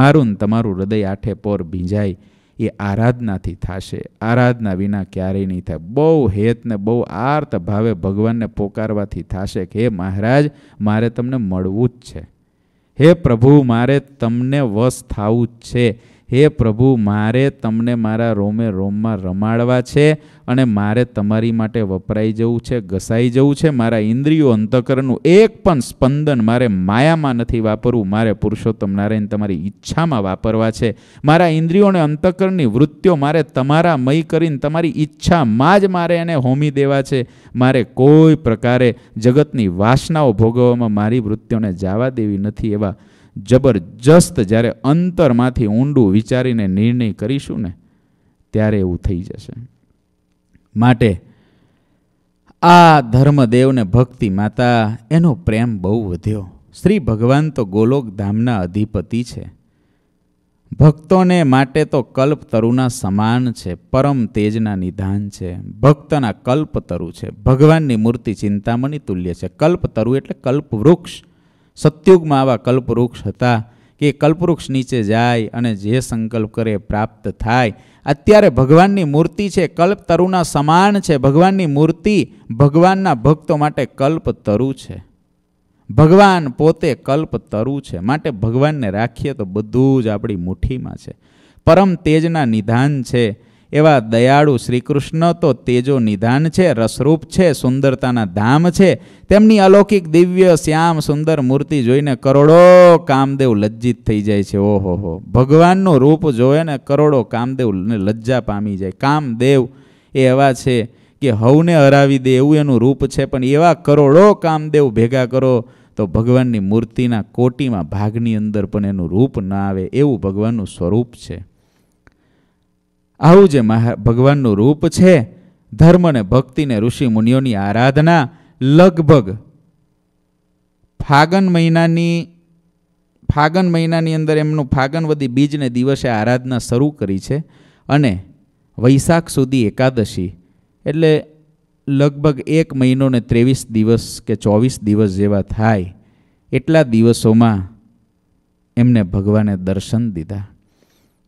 મારું ને તમારું હૃદય આઠે પોર ભીંજાય એ આરાધનાથી થશે આરાધના વિના ક્યારેય નહીં થાય બહુ હેતને બહુ આર્ત ભાવે ભગવાનને પોકારવાથી થશે કે હે મહારાજ મારે તમને મળવું જ છે હે પ્રભુ મારે તમને વશ થવું છે હે પ્રભુ મારે તમને મારા રોમે રોમમાં રમાડવા છે અને મારે તમારી માટે વપરાઈ જવું છે ઘસાઈ જવું છે મારા ઇન્દ્રિયો અંતકરણનું એક પણ સ્પંદન મારે માયામાં નથી વાપરવું મારે પુરુષોત્તમ નારાયણ તમારી ઈચ્છામાં વાપરવા છે મારા ઇન્દ્રિયોને અને અંતકરણની વૃત્તિઓ મારે તમારા મય કરીને તમારી ઈચ્છામાં જ મારે એને હોમી દેવા છે મારે કોઈ પ્રકારે જગતની વાસનાઓ ભોગવવામાં મારી વૃત્તિઓને જવા દેવી નથી એવા જબરજસ્ત જ્યારે અંતરમાંથી ઊંડું વિચારીને નિર્ણય કરીશું ને ત્યારે એવું થઈ જશે માટે આ ધર્મદેવને ભક્તિ માતા એનો પ્રેમ બહુ વધ્યો શ્રી ભગવાન તો ગોલોક ધામના અધિપતિ છે ભક્તોને માટે તો કલ્પ તરુના સમાન છે પરમ તેજના નિધાન છે ભક્તના કલ્પતરુ છે ભગવાનની મૂર્તિ ચિંતામણી તુલ્ય છે કલ્પતરુ એટલે કલ્પવૃક્ષ સત્યુગમાં આવા કલ્પવૃક્ષ હતા કે કલ્પવૃક્ષ નીચે જાય અને જે સંકલ્પ કરે પ્રાપ્ત થાય અત્યારે ભગવાનની મૂર્તિ છે કલ્પ તરુના સમાન છે ભગવાનની મૂર્તિ ભગવાનના ભક્તો માટે કલ્પ તરુ છે ભગવાન પોતે કલ્પ તરુ છે માટે ભગવાનને રાખીએ તો બધું જ આપણી મુઠ્ઠીમાં છે પરમ તેજના નિધાન છે એવા દયાળુ શ્રીકૃષ્ણ તો તેજો નિધાન છે રસરૂપ છે સુંદરતાના ધામ છે તેમની અલૌકિક દિવ્ય શ્યામ સુંદર મૂર્તિ જોઈને કરોડો કામદેવ લજ્જિત થઈ જાય છે ઓહો હો ભગવાનનું રૂપ જોવે ને કરોડો કામદેવને લજ્જા પામી જાય કામદેવ એ એવા છે કે હવને હરાવી દે એવું એનું રૂપ છે પણ એવા કરોડો કામદેવ ભેગા કરો તો ભગવાનની મૂર્તિના કોટીમાં ભાગની અંદર પણ એનું રૂપ ન આવે એવું ભગવાનનું સ્વરૂપ છે આવું જે ભગવાનનું રૂપ છે ધર્મને ભક્તિને ઋષિ મુનિઓની આરાધના લગભગ ફાગણ મહિનાની ફાગણ મહિનાની અંદર એમનું ફાગણવદી બીજને દિવસે આરાધના શરૂ કરી છે અને વૈશાખ સુધી એકાદશી એટલે લગભગ એક મહિનો ને ત્રેવીસ દિવસ કે ચોવીસ દિવસ જેવા થાય એટલા દિવસોમાં એમને ભગવાને દર્શન દીધા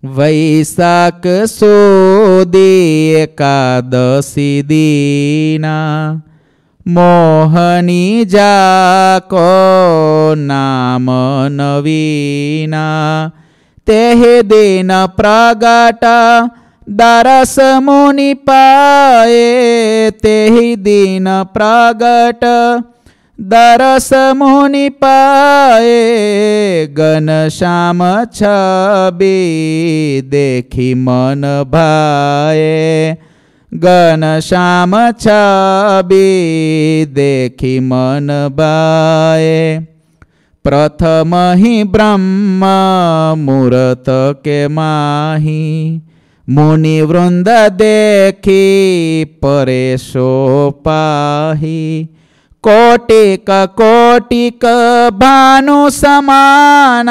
વૈશાખ સોદે એકાદશી દીના મોહની જાકો નામ નવીના તેહે દેન પ્રગટા દરસ મુનિ પાયે તેહી દિન પ્રગટ દરસ મુનિ પાએ ઘનશ્યામ છબી દેખી મન ભાએ ઘનશ્યામ છબી દેખી મન ભાએ પ્રથમ હિ બ્રહ્મ મૂર્ત કે માહી મુનિવૃંદ દેખી પરેશો પાહી ಕೋಟಿಕ ಕೋಟಿಕ ಭಾನು ಸಮಾನ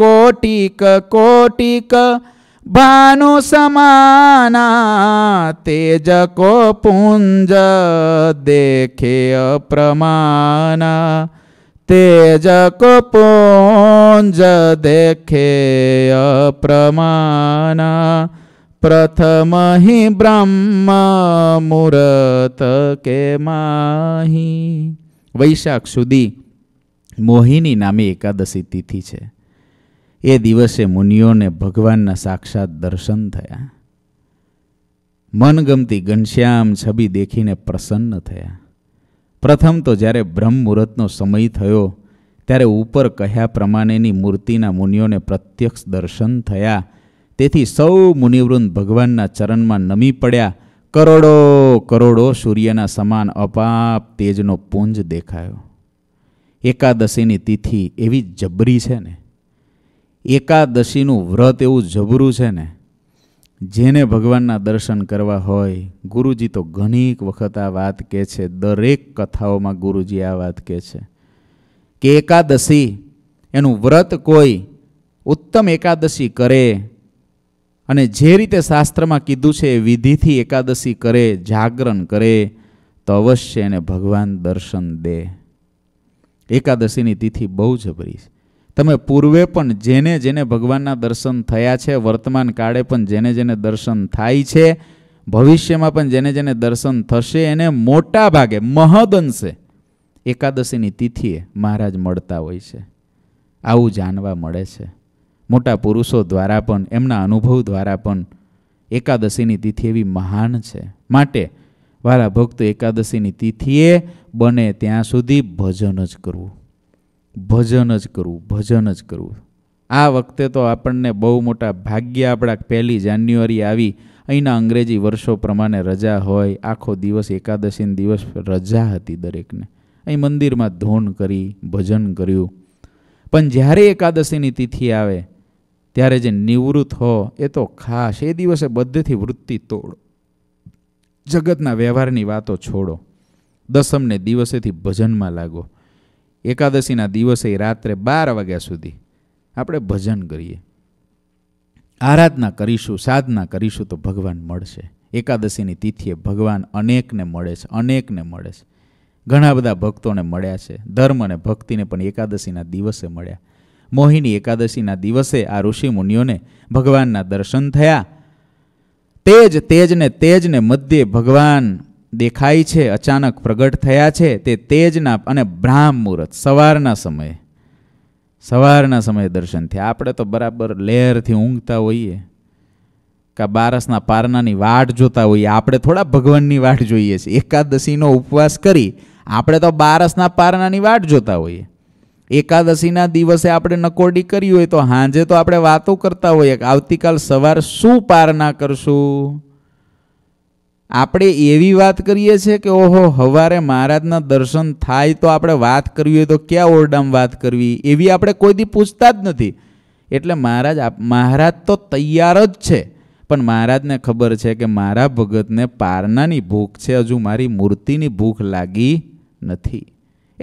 ಕೋಟಿಕ ಕೋಟಿಕ ಭಾನು ಸಮಾನ ತೇಜ ಕೋ ಪುಂಜ ದೇಖೆಯ ಪ್ರಮಾಣ तेज को पुंज देखे प्रमाणा પ્રથમ હિ બ્રહ્મ મુહૂર્ત કે માહી વૈશાખ સુધી મોહિની નામે એકાદશી તિથિ છે એ દિવસે મુનિઓને ભગવાનના સાક્ષાત દર્શન થયા મનગમતી ઘનશ્યામ છબી દેખીને પ્રસન્ન થયા પ્રથમ તો જ્યારે બ્રહ્મ મુહૂર્તનો સમય થયો ત્યારે ઉપર કહ્યા પ્રમાણેની મૂર્તિના મુનિઓને પ્રત્યક્ષ દર્શન થયા તેથી સૌ મુનિવૃંદ ભગવાનના ચરણમાં નમી પડ્યા કરોડો કરોડો સૂર્યના સમાન અપાપ તેજનો પુંજ દેખાયો એકાદશીની તિથિ એવી જબરી છે ને એકાદશીનું વ્રત એવું જબરું છે ને જેને ભગવાનના દર્શન કરવા હોય ગુરુજી તો ઘણીક વખત આ વાત કહે છે દરેક કથાઓમાં ગુરુજી આ વાત કહે છે કે એકાદશી એનું વ્રત કોઈ ઉત્તમ એકાદશી કરે અને જે રીતે શાસ્ત્રમાં કીધું છે એ વિધિથી એકાદશી કરે જાગરણ કરે તો અવશ્ય એને ભગવાન દર્શન દે એકાદશીની તિથિ બહુ જબરી છે તમે પૂર્વે પણ જેને જેને ભગવાનના દર્શન થયા છે વર્તમાન કાળે પણ જેને જેને દર્શન થાય છે ભવિષ્યમાં પણ જેને જેને દર્શન થશે એને મોટા ભાગે મહદઅંશે એકાદશીની તિથિએ મહારાજ મળતા હોય છે આવું જાણવા મળે છે મોટા પુરુષો દ્વારા પણ એમના અનુભવ દ્વારા પણ એકાદશીની તિથિ એવી મહાન છે માટે વાલા ભક્ત એકાદશીની તિથિએ બને ત્યાં સુધી ભજન જ કરવું ભજન જ કરવું ભજન જ કરવું આ વખતે તો આપણને બહુ મોટા ભાગ્ય આપણા પહેલી જાન્યુઆરી આવી અહીંના અંગ્રેજી વર્ષો પ્રમાણે રજા હોય આખો દિવસ એકાદશીને દિવસ રજા હતી દરેકને અહીં મંદિરમાં ધોન કરી ભજન કર્યું પણ જ્યારે એકાદશીની તિથિ આવે ત્યારે જે નિવૃત્ત હો એ તો ખાસ એ દિવસે બધેથી વૃત્તિ તોડો જગતના વ્યવહારની વાતો છોડો દસમને દિવસેથી ભજનમાં લાગો એકાદશીના દિવસે રાત્રે બાર વાગ્યા સુધી આપણે ભજન કરીએ આરાધના કરીશું સાધના કરીશું તો ભગવાન મળશે એકાદશીની તિથિએ ભગવાન અનેકને મળે છે અનેકને મળે છે ઘણા બધા ભક્તોને મળ્યા છે ધર્મ અને ભક્તિને પણ એકાદશીના દિવસે મળ્યા મોહિની એકાદશીના દિવસે આ ઋષિ મુનિઓને ભગવાનના દર્શન થયા તેજ તેજને તેજને મધ્યે ભગવાન દેખાય છે અચાનક પ્રગટ થયા છે તે તેજના અને બ્રાહ્મ મુહૂર્ત સવારના સમયે સવારના સમયે દર્શન થયા આપણે તો બરાબર લહેરથી ઊંઘતા હોઈએ કા બારસના પારનાની વાટ જોતા હોઈએ આપણે થોડા ભગવાનની વાટ જોઈએ છીએ એકાદશીનો ઉપવાસ કરી આપણે તો બારસના પારનાની વાટ જોતા હોઈએ એકાદશીના દિવસે આપણે નકોડી કરી હોય તો હાંજે તો આપણે વાતો કરતા હોઈએ કે આવતીકાલ સવાર શું પારણા કરશું આપણે એવી વાત કરીએ છીએ કે ઓહો હવારે મહારાજના દર્શન થાય તો આપણે વાત કરવી હોય તો ક્યાં ઓરડામ વાત કરવી એવી આપણે કોઈ દી પૂછતા જ નથી એટલે મહારાજ મહારાજ તો તૈયાર જ છે પણ મહારાજને ખબર છે કે મારા ભગતને પારનાની ભૂખ છે હજુ મારી મૂર્તિની ભૂખ લાગી નથી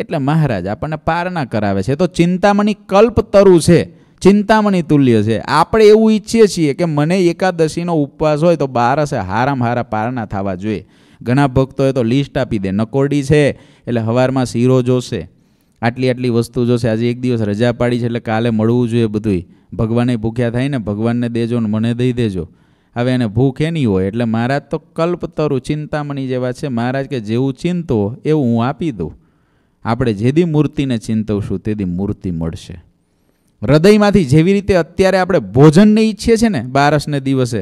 એટલે મહારાજ આપણને પાર કરાવે છે તો ચિંતામણી કલ્પતરુ છે ચિંતામણી તુલ્ય છે આપણે એવું ઈચ્છીએ છીએ કે મને એકાદશીનો ઉપવાસ હોય તો બારસે હારામ હારા પારના થવા જોઈએ ઘણા ભક્તોએ તો લિસ્ટ આપી દે નકોરડી છે એટલે હવારમાં શીરો જોશે આટલી આટલી વસ્તુ જોશે આજે એક દિવસ રજા પાડી છે એટલે કાલે મળવું જોઈએ બધુંય ભગવાને ભૂખ્યા થાય ને ભગવાનને દેજો ને મને દઈ દેજો હવે એને ભૂખ એની હોય એટલે મહારાજ તો કલ્પતરુ ચિંતામણી જેવા છે મહારાજ કે જેવું ચિંતો એવું હું આપી દઉં આપણે જેદી મૂર્તિને ચિંતવશું તેદી મૂર્તિ મળશે હૃદયમાંથી જેવી રીતે અત્યારે આપણે ભોજનને ઈચ્છીએ છીએ ને બારસને દિવસે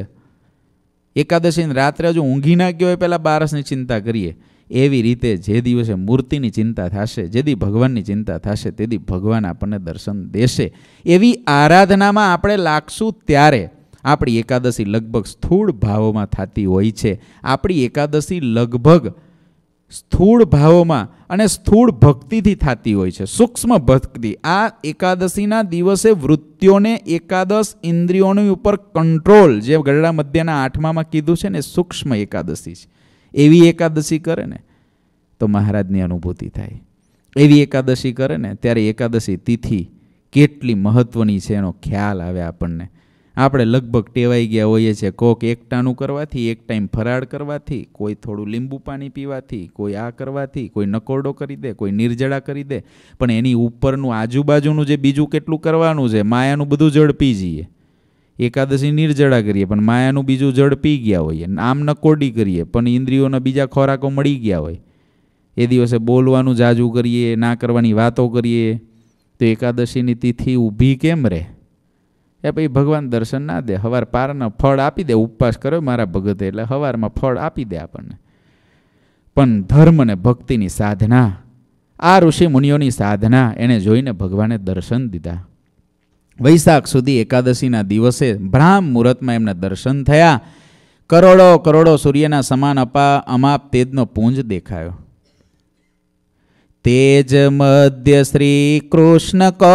એકાદશીને રાત્રે જો ઊંઘી ના ગયો હોય પહેલાં બારસની ચિંતા કરીએ એવી રીતે જે દિવસે મૂર્તિની ચિંતા થશે જેદી ભગવાનની ચિંતા થશે તેદી ભગવાન આપણને દર્શન દેશે એવી આરાધનામાં આપણે લાગશું ત્યારે આપણી એકાદશી લગભગ સ્થૂળ ભાવોમાં થતી હોય છે આપણી એકાદશી લગભગ સ્થૂળ ભાવોમાં અને સ્થૂળ ભક્તિથી થતી હોય છે સૂક્ષ્મ ભક્તિ આ એકાદશીના દિવસે વૃત્તિઓને એકાદશ ઇન્દ્રિયોની ઉપર કંટ્રોલ જે ગરડા મધ્યના આઠમામાં કીધું છે ને સૂક્ષ્મ એકાદશી છે એવી એકાદશી કરે ને તો મહારાજની અનુભૂતિ થાય એવી એકાદશી કરે ને ત્યારે એકાદશી તિથિ કેટલી મહત્ત્વની છે એનો ખ્યાલ આવે આપણને આપણે લગભગ ટેવાઈ ગયા હોઈએ છીએ કોક એકટાનું કરવાથી એક ટાઈમ ફરાળ કરવાથી કોઈ થોડું લીંબુ પાણી પીવાથી કોઈ આ કરવાથી કોઈ નકોરડો કરી દે કોઈ નિર્જળા કરી દે પણ એની ઉપરનું આજુબાજુનું જે બીજું કેટલું કરવાનું છે માયાનું બધું જળ પી જઈએ એકાદશી નિર્જળા કરીએ પણ માયાનું બીજું જળ પી ગયા હોઈએ આમ નકોડી કરીએ પણ ઇન્દ્રિયોના બીજા ખોરાકો મળી ગયા હોય એ દિવસે બોલવાનું જાજુ કરીએ ના કરવાની વાતો કરીએ તો એકાદશીની તિથિ ઊભી કેમ રહે એ પછી ભગવાન દર્શન ના દે હવાર પારના ફળ આપી દે ઉપવાસ કર્યો મારા ભગતે એટલે હવારમાં ફળ આપી દે આપણને પણ ધર્મ ને ભક્તિની સાધના આ ઋષિ મુનિઓની સાધના એને જોઈને ભગવાને દર્શન દીધા વૈશાખ સુધી એકાદશીના દિવસે બ્રાહ્મ મુહૂર્તમાં એમના દર્શન થયા કરોડો કરોડો સૂર્યના સમાન અપા અમાપ તેજનો પૂંજ દેખાયો તેજ મધ્ય શ્રી કૃષ્ણ કો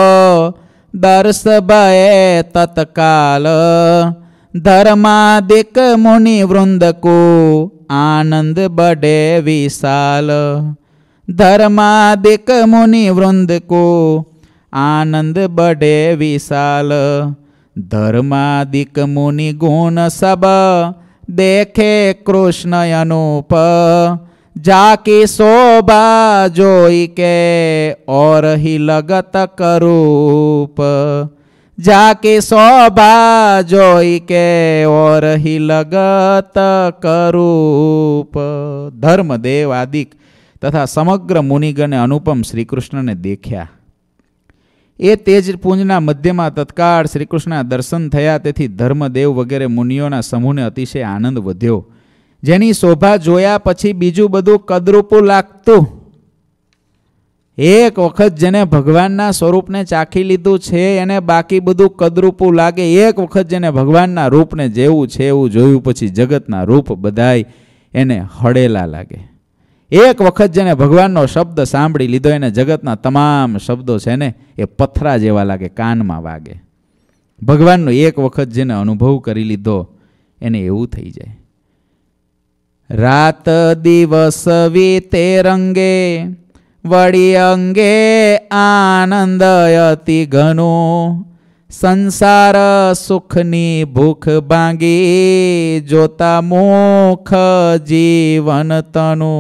દર્શ ભય તત્કાલ ધર્માદિક મુનિ વૃંદકો આનંદ બઢે વિશાલ ધર્માદિક મુનિ વૃંદકો આનંદ બઢે વિશાલ ધર્માદિક મુનિ ગુણ સબ દેખે કૃષ્ણ અનુપ जाकी शोभा जोई के और ही लगत करूप जाकी शोभा जोई के और ही लगत ધર્મ ધર્મદેવ આદિક તથા સમગ્ર મુનિગણે અનુપમ શ્રીકૃષ્ણને દેખ્યા એ તેજપુંજના મધ્યમાં તત્કાળ શ્રીકૃષ્ણના દર્શન થયા તેથી ધર્મદેવ વગેરે મુનિઓના સમૂહને અતિશય આનંદ વધ્યો જેની શોભા જોયા પછી બીજું બધું કદરૂપું લાગતું એક વખત જેને ભગવાનના સ્વરૂપને ચાખી લીધું છે એને બાકી બધું કદરૂપું લાગે એક વખત જેને ભગવાનના રૂપને જેવું છે એવું જોયું પછી જગતના રૂપ બધાય એને હળેલા લાગે એક વખત જેને ભગવાનનો શબ્દ સાંભળી લીધો એને જગતના તમામ શબ્દો છે ને એ પથરા જેવા લાગે કાનમાં વાગે ભગવાનનો એક વખત જેને અનુભવ કરી લીધો એને એવું થઈ જાય રાત દિવસ વીતે રંગે વળી અંગે આનંદ અતિ ઘનું સંસાર સુખની ભૂખ ભાંગી જોતા મોખ જીવન તનુ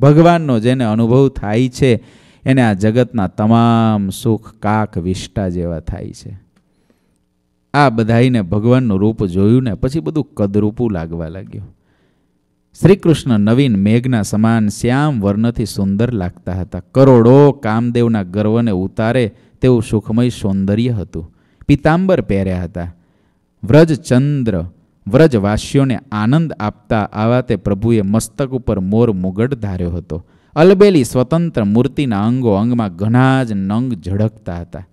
ભગવાનનો જેને અનુભવ થાય છે એને આ જગતના તમામ સુખ કાક વિષ્ટા જેવા થાય છે આ બધાઈને ભગવાનનું રૂપ જોયું ને પછી બધું કદરૂપું લાગવા લાગ્યું શ્રી કૃષ્ણ નવીન મેઘના સમાન શ્યામ વર્ણથી સુંદર લાગતા હતા કરોડો કામદેવના ગર્વને ઉતારે તેવું સુખમય સૌંદર્ય હતું પિતાંબર પહેર્યા હતા વ્રજચંદ્ર વ્રજવાસીઓને આનંદ આપતા આવા તે પ્રભુએ મસ્તક ઉપર મોર મુગટ ધાર્યો હતો અલબેલી સ્વતંત્ર મૂર્તિના અંગો અંગમાં ઘણા જ નંગ ઝળકતા હતા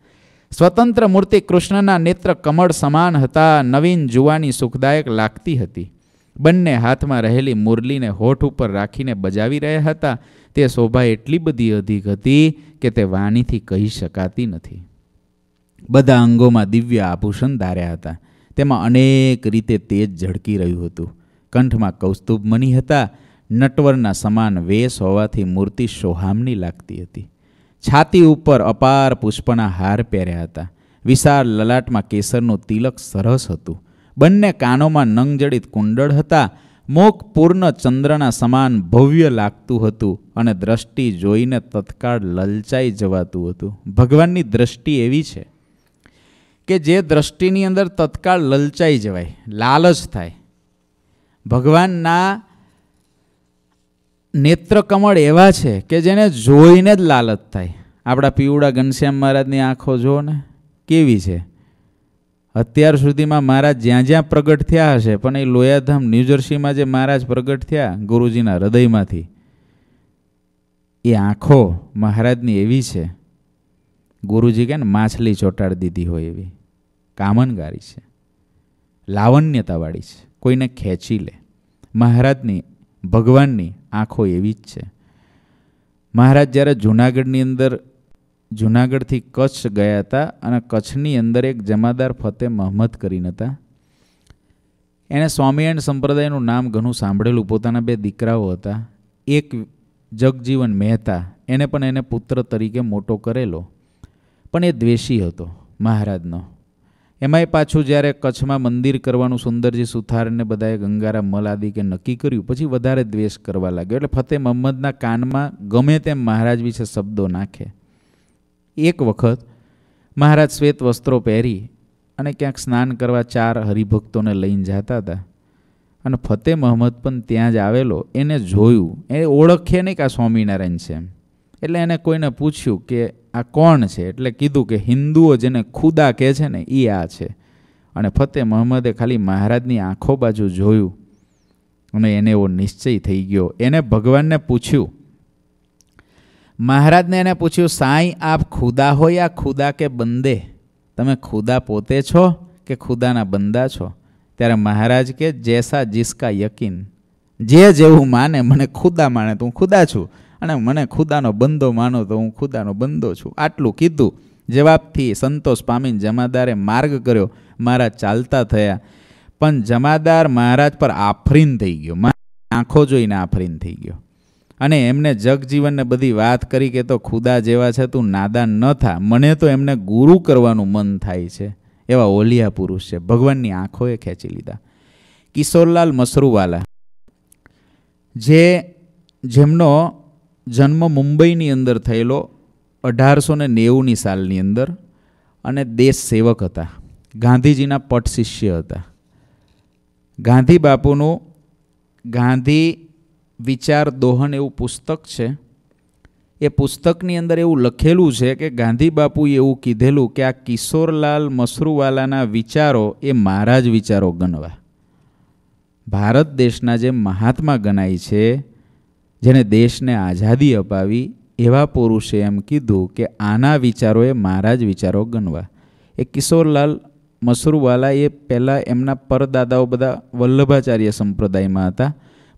સ્વતંત્ર મૂર્તિ કૃષ્ણના નેત્ર કમળ સમાન હતા નવીન જુવાની સુખદાયક લાગતી હતી બંને હાથમાં રહેલી મુરલીને હોઠ ઉપર રાખીને બજાવી રહ્યા હતા તે શોભા એટલી બધી અધિક હતી કે તે વાણીથી કહી શકાતી નથી બધા અંગોમાં દિવ્ય આભૂષણ ધાર્યા હતા તેમાં અનેક રીતે તેજ ઝળકી રહ્યું હતું કંઠમાં કૌસ્તુભમણી હતા નટવરના સમાન વેશ હોવાથી મૂર્તિ સોહામની લાગતી હતી છાતી ઉપર અપાર પુષ્પના હાર પહેર્યા હતા વિશાળ લલાટમાં કેસરનું તિલક સરસ હતું બંને કાનોમાં નંગજડિત કુંડળ હતા મોક પૂર્ણ ચંદ્રના સમાન ભવ્ય લાગતું હતું અને દ્રષ્ટિ જોઈને તત્કાળ લલચાઈ જવાતું હતું ભગવાનની દ્રષ્ટિ એવી છે કે જે દ્રષ્ટિની અંદર તત્કાળ લલચાઈ જવાય લાલચ થાય ભગવાનના નેત્રકમળ એવા છે કે જેને જોઈને જ લાલચ થાય આપણા પીવડા ઘનશ્યામ મહારાજની આંખો જુઓ ને કેવી છે અત્યાર સુધીમાં મહારાજ જ્યાં જ્યાં પ્રગટ થયા હશે પણ એ લોયાધામ ન્યૂજર્સીમાં જે મહારાજ પ્રગટ થયા ગુરુજીના હૃદયમાંથી એ આંખો મહારાજની એવી છે ગુરુજી કહે માછલી ચોંટાડી દીધી હોય એવી કામનગારી છે લાવણ્યતાવાળી છે કોઈને ખેંચી લે મહારાજની ભગવાનની આંખો એવી જ છે મહારાજ જ્યારે જૂનાગઢની અંદર જુનાગઢથી કચ્છ ગયા હતા અને કચ્છની અંદર એક જમાદાર ફતે મહમદ કરીને હતા એણે સ્વામિયાણ સંપ્રદાયનું નામ ઘણું સાંભળેલું પોતાના બે દીકરાઓ હતા એક જગજીવન મહેતા એને પણ એને પુત્ર તરીકે મોટો કરેલો પણ એ દ્વેષી હતો મહારાજનો એમાંય પાછું જ્યારે કચ્છમાં મંદિર કરવાનું સુંદરજી સુથારને બધાએ ગંગારામ મલ આદિ કે નક્કી કર્યું પછી વધારે દ્વેષ કરવા લાગ્યો એટલે ફતેહ મહમ્મદના કાનમાં ગમે તેમ મહારાજ વિશે શબ્દો નાખે એક વખત મહારાજ શ્વેત વસ્ત્રો પહેરી અને ક્યાંક સ્નાન કરવા ચાર હરિભક્તોને લઈને જતા હતા અને ફતે મહમ્મદ પણ ત્યાં જ આવેલો એને જોયું એ ઓળખે નહીં કે આ સ્વામિનારાયણ છે એટલે એને કોઈને પૂછ્યું કે આ કોણ છે એટલે કીધું કે હિન્દુઓ જેને ખુદા કહે છે ને એ આ છે અને ફતેહ મહંમદે ખાલી મહારાજની આંખો બાજુ જોયું અને એને એવો નિશ્ચય થઈ ગયો એને ભગવાનને પૂછ્યું મહારાજને એને પૂછ્યું સાંઈ આપ ખુદા હો યા ખુદા કે બંદે તમે ખુદા પોતે છો કે ખુદાના બંદા છો ત્યારે મહારાજ કે જેસા જિસકા યકીન જે જેવું માને મને ખુદા માને તો હું ખુદા છું અને મને ખુદાનો બંદો માનો તો હું ખુદાનો બંદો છું આટલું કીધું જવાબથી સંતોષ પામીને જમાદારે માર્ગ કર્યો મહારાજ ચાલતા થયા પણ જમાદાર મહારાજ પર આફરીન થઈ ગયો આંખો જોઈને આફરીન થઈ ગયો અને એમને જગજીવનને બધી વાત કરી કે તો ખુદા જેવા છે તું નાદાન ન થા મને તો એમને ગુરુ કરવાનું મન થાય છે એવા ઓલિયા પુરુષ છે ભગવાનની આંખોએ ખેંચી લીધા કિશોરલાલ મસરૂવાલા જે જેમનો જન્મ મુંબઈની અંદર થયેલો અઢારસો ને નેવુંની સાલની અંદર અને દેશ સેવક હતા ગાંધીજીના પટ શિષ્ય હતા ગાંધી બાપુનું ગાંધી વિચાર દોહન એવું પુસ્તક છે એ પુસ્તકની અંદર એવું લખેલું છે કે ગાંધી બાપુએ એવું કીધેલું કે આ કિશોરલાલ મસરૂવાલાના વિચારો એ મારા જ વિચારો ગણવા ભારત દેશના જે મહાત્મા ગણાય છે જેને દેશને આઝાદી અપાવી એવા પુરુષે એમ કીધું કે આના વિચારો એ મારા જ વિચારો ગણવા એ કિશોરલાલ મસરૂવાલા એ પહેલાં એમના પરદાદાઓ બધા વલ્લભાચાર્ય સંપ્રદાયમાં હતા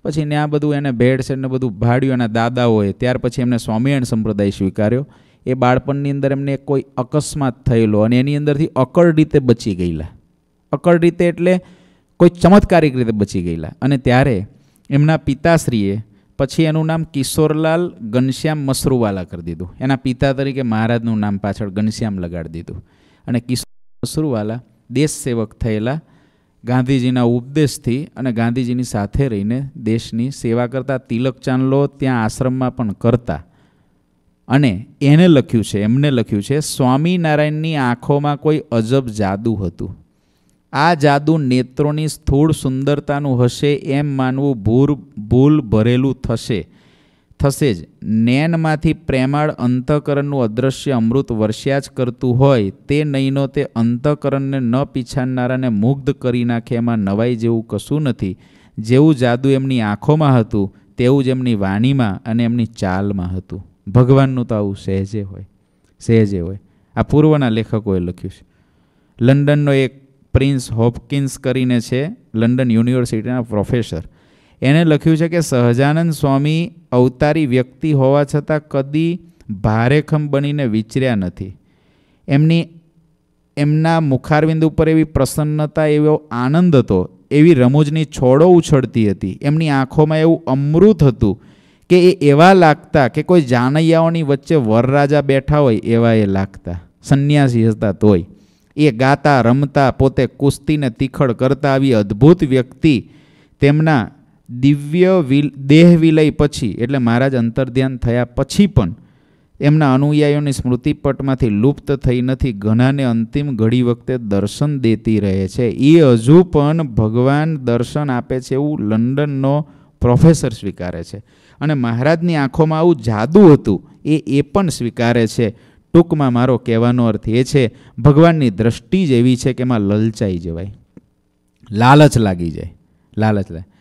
પછી ત્યાં બધું એને ભેળસેળ ને બધું ભાડ્યું એના દાદાઓએ ત્યાર પછી એમને સ્વામિયાણ સંપ્રદાય સ્વીકાર્યો એ બાળપણની અંદર એમને કોઈ અકસ્માત થયેલો અને એની અંદરથી અકળ રીતે બચી ગયેલા અકળ રીતે એટલે કોઈ ચમત્કારિક રીતે બચી ગયેલા અને ત્યારે એમના પિતાશ્રીએ પછી એનું નામ કિશોરલાલ ઘનશ્યામ મસરુવાલા કરી દીધું એના પિતા તરીકે મહારાજનું નામ પાછળ ઘનશ્યામ લગાડી દીધું અને કિશોર મસરુવાલા દેશ સેવક થયેલા ગાંધીજીના ઉપદેશથી અને ગાંધીજીની સાથે રહીને દેશની સેવા કરતા તિલક ચાંદલો ત્યાં આશ્રમમાં પણ કરતા અને એને લખ્યું છે એમને લખ્યું છે સ્વામિનારાયણની આંખોમાં કોઈ અજબ જાદુ હતું આ જાદુ નેત્રોની સ્થૂળ સુંદરતાનું હશે એમ માનવું ભૂર ભૂલ ભરેલું થશે થશે જ નેનમાંથી પ્રેમાળ અંતઃકરણનું અદ્રશ્ય અમૃત વર્ષ્યા જ કરતું હોય તે નહીનો તે અંતઃકરણને ન પીછાડનારાને મુગ્ધ કરી નાખે એમાં નવાઈ જેવું કશું નથી જેવું જાદુ એમની આંખોમાં હતું તેવું જ એમની વાણીમાં અને એમની ચાલમાં હતું ભગવાનનું તો આવું સહેજે હોય સહેજે હોય આ પૂર્વના લેખકોએ લખ્યું છે લંડનનો એક પ્રિન્સ હોપકિન્સ કરીને છે લંડન યુનિવર્સિટીના પ્રોફેસર એણે લખ્યું છે કે સહજાનંદ સ્વામી અવતારી વ્યક્તિ હોવા છતાં કદી ભારેખમ બનીને વિચર્યા નથી એમની એમના મુખારવિંદ ઉપર એવી પ્રસન્નતા એવો આનંદ હતો એવી રમૂજની છોડો ઉછળતી હતી એમની આંખોમાં એવું અમૃત હતું કે એ એવા લાગતા કે કોઈ જાનૈયાઓની વચ્ચે વરરાજા બેઠા હોય એવા એ લાગતા સંન્યાસી હતા તોય એ ગાતા રમતા પોતે કુસ્તીને તીખળ કરતા આવી અદ્ભુત વ્યક્તિ તેમના દિવ્ય વિલ દેહ વિલય પછી એટલે મહારાજ અંતર્ધ્યાન થયા પછી પણ એમના અનુયાયીઓની સ્મૃતિપટમાંથી લુપ્ત થઈ નથી ઘણાને અંતિમ ઘડી વખતે દર્શન દેતી રહે છે એ હજુ પણ ભગવાન દર્શન આપે છે એવું લંડનનો પ્રોફેસર સ્વીકારે છે અને મહારાજની આંખોમાં આવું જાદુ હતું એ એ પણ સ્વીકારે છે ટૂંકમાં મારો કહેવાનો અર્થ એ છે ભગવાનની દ્રષ્ટિ જ એવી છે કે એમાં લલચાઈ જવાય લાલચ લાગી જાય લાલચ લાગે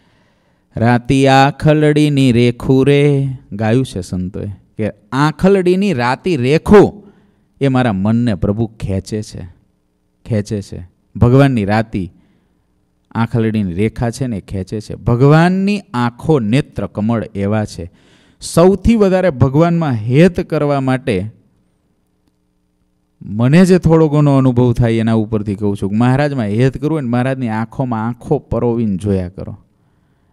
રાતી આખલડીની રેખું રે ગાયું છે સંતોએ કે આખલડીની રાતી રેખું એ મારા મનને પ્રભુ ખેંચે છે ખેંચે છે ભગવાનની રાતી આંખલડીની રેખા છે ને એ ખેંચે છે ભગવાનની આંખો નેત્ર કમળ એવા છે સૌથી વધારે ભગવાનમાં હેત કરવા માટે મને જે થોડો ઘણો અનુભવ થાય એના ઉપરથી કહું છું મહારાજમાં હેત કરવું ને મહારાજની આંખોમાં આંખો પરોવીને જોયા કરો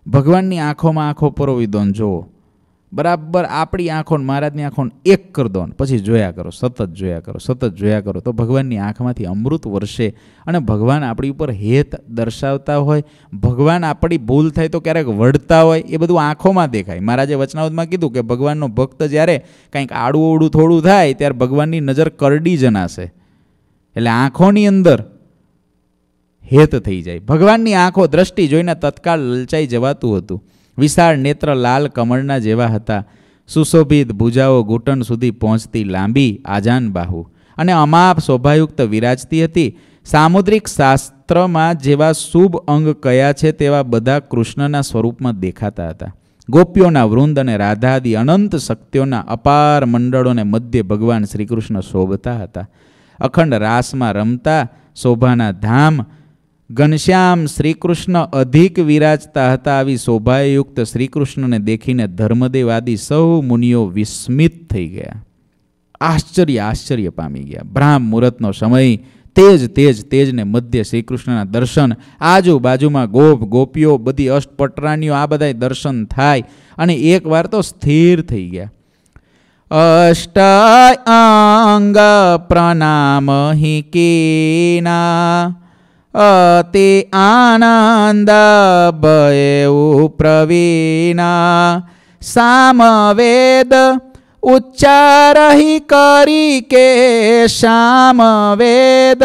ભગવાનની આંખોમાં આંખો પરોવી દો ને જુઓ બરાબર આપણી આંખોને મહારાજની આંખોને એક કરી દો ને પછી જોયા કરો સતત જોયા કરો સતત જોયા કરો તો ભગવાનની આંખમાંથી અમૃત વર્ષે અને ભગવાન આપણી ઉપર હેત દર્શાવતા હોય ભગવાન આપણી ભૂલ થાય તો ક્યારેક વળતા હોય એ બધું આંખોમાં દેખાય મહારાજે વચનાવતમાં કીધું કે ભગવાનનો ભક્ત જ્યારે કંઈક આડું અવડું થોડું થાય ત્યારે ભગવાનની નજર કરડી જનાશે એટલે આંખોની અંદર હેત થઈ જાય ભગવાનની આંખો દ્રષ્ટિ જોઈને તત્કાળ લલચાઈ જવાતું હતું વિશાળ નેત્ર લાલ કમળના જેવા હતા સુશોભિત ભુજાઓ ઘૂંટણ સુધી પહોંચતી લાંબી આજાન બાહુ અને અમાપ શોભાયુક્ત વિરાજતી હતી સામુદ્રિક શાસ્ત્રમાં જેવા શુભ અંગ કયા છે તેવા બધા કૃષ્ણના સ્વરૂપમાં દેખાતા હતા ગોપીઓના વૃંદ અને રાધાદિ અનંત શક્તિઓના અપાર મંડળોને મધ્ય ભગવાન શ્રીકૃષ્ણ શોભતા હતા અખંડ રાસમાં રમતા શોભાના ધામ ઘનશ્યામ શ્રીકૃષ્ણ અધિક વિરાજતા હતા આવી શોભાયુક્ત શ્રીકૃષ્ણને દેખીને ધર્મદેવાદી સૌ મુનિઓ વિસ્મિત થઈ ગયા આશ્ચર્ય આશ્ચર્ય પામી ગયા બ્રાહ્મ મુહૂર્તનો સમય તેજ તેજ તેજને મધ્ય શ્રીકૃષ્ણના દર્શન આજુબાજુમાં ગોપ ગોપીઓ બધી અષ્ટપટરાણીઓ આ બધાય દર્શન થાય અને એકવાર તો સ્થિર થઈ ગયા અષ્ટાંગ પ્રણામ હિ કેના અતિ આનંદ ભયુ પ્રવીણા સામવેદ ઉચ્ચારહી કરી કે સામવેદ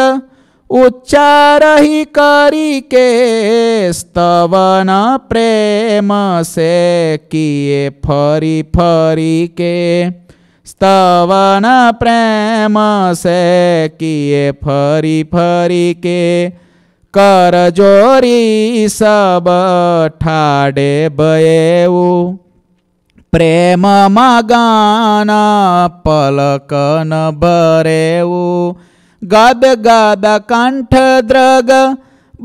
ઉચ્ચારહી કરી કે સ્તવન પ્રેમ સે કિએ ફરી ફરી કે સ્તવન પ્રેમ સે કિએ ફરી ફરી કે કરજોરી સબ ઠાડે ભયેવું પ્રેમમાં ગાના પલકન ભરેવું ગદ ગદ કંઠ દ્રગ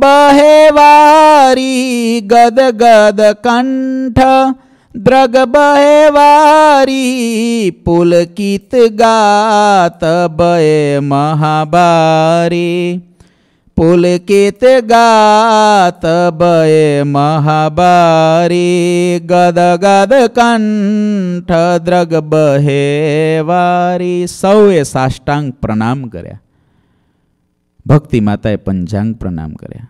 બહેવારી ગદ ગદ કંઠ દ્રગ બહેવારી પુલકિત ગાત બય મહાબારી पुलकित गात बये महाबारी गद गद કંઠ દ્રગ બહેવારી સૌએ સાષ્ટાંગ પ્રણામ કર્યા ભક્તિ માતાએ પંચાંગ પ્રણામ કર્યા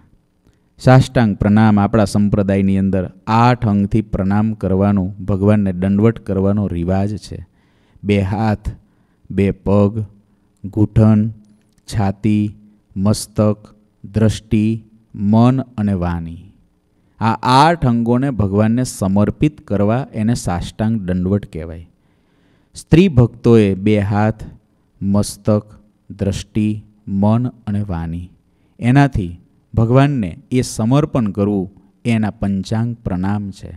સાષ્ટાંગ પ્રણામ આપણા સંપ્રદાયની અંદર આઠ અંગથી પ્રણામ કરવાનું ભગવાનને દંડવટ કરવાનો રિવાજ છે બે હાથ બે પગ ઘૂંટણ છાતી મસ્તક દ્રષ્ટિ મન અને વાણી આ આઠ અંગોને ભગવાનને સમર્પિત કરવા એને સાષ્ટાંગ દંડવટ કહેવાય સ્ત્રી ભક્તોએ બે હાથ મસ્તક દ્રષ્ટિ મન અને વાણી એનાથી ભગવાનને એ સમર્પણ કરવું એના પંચાંગ પ્રણામ છે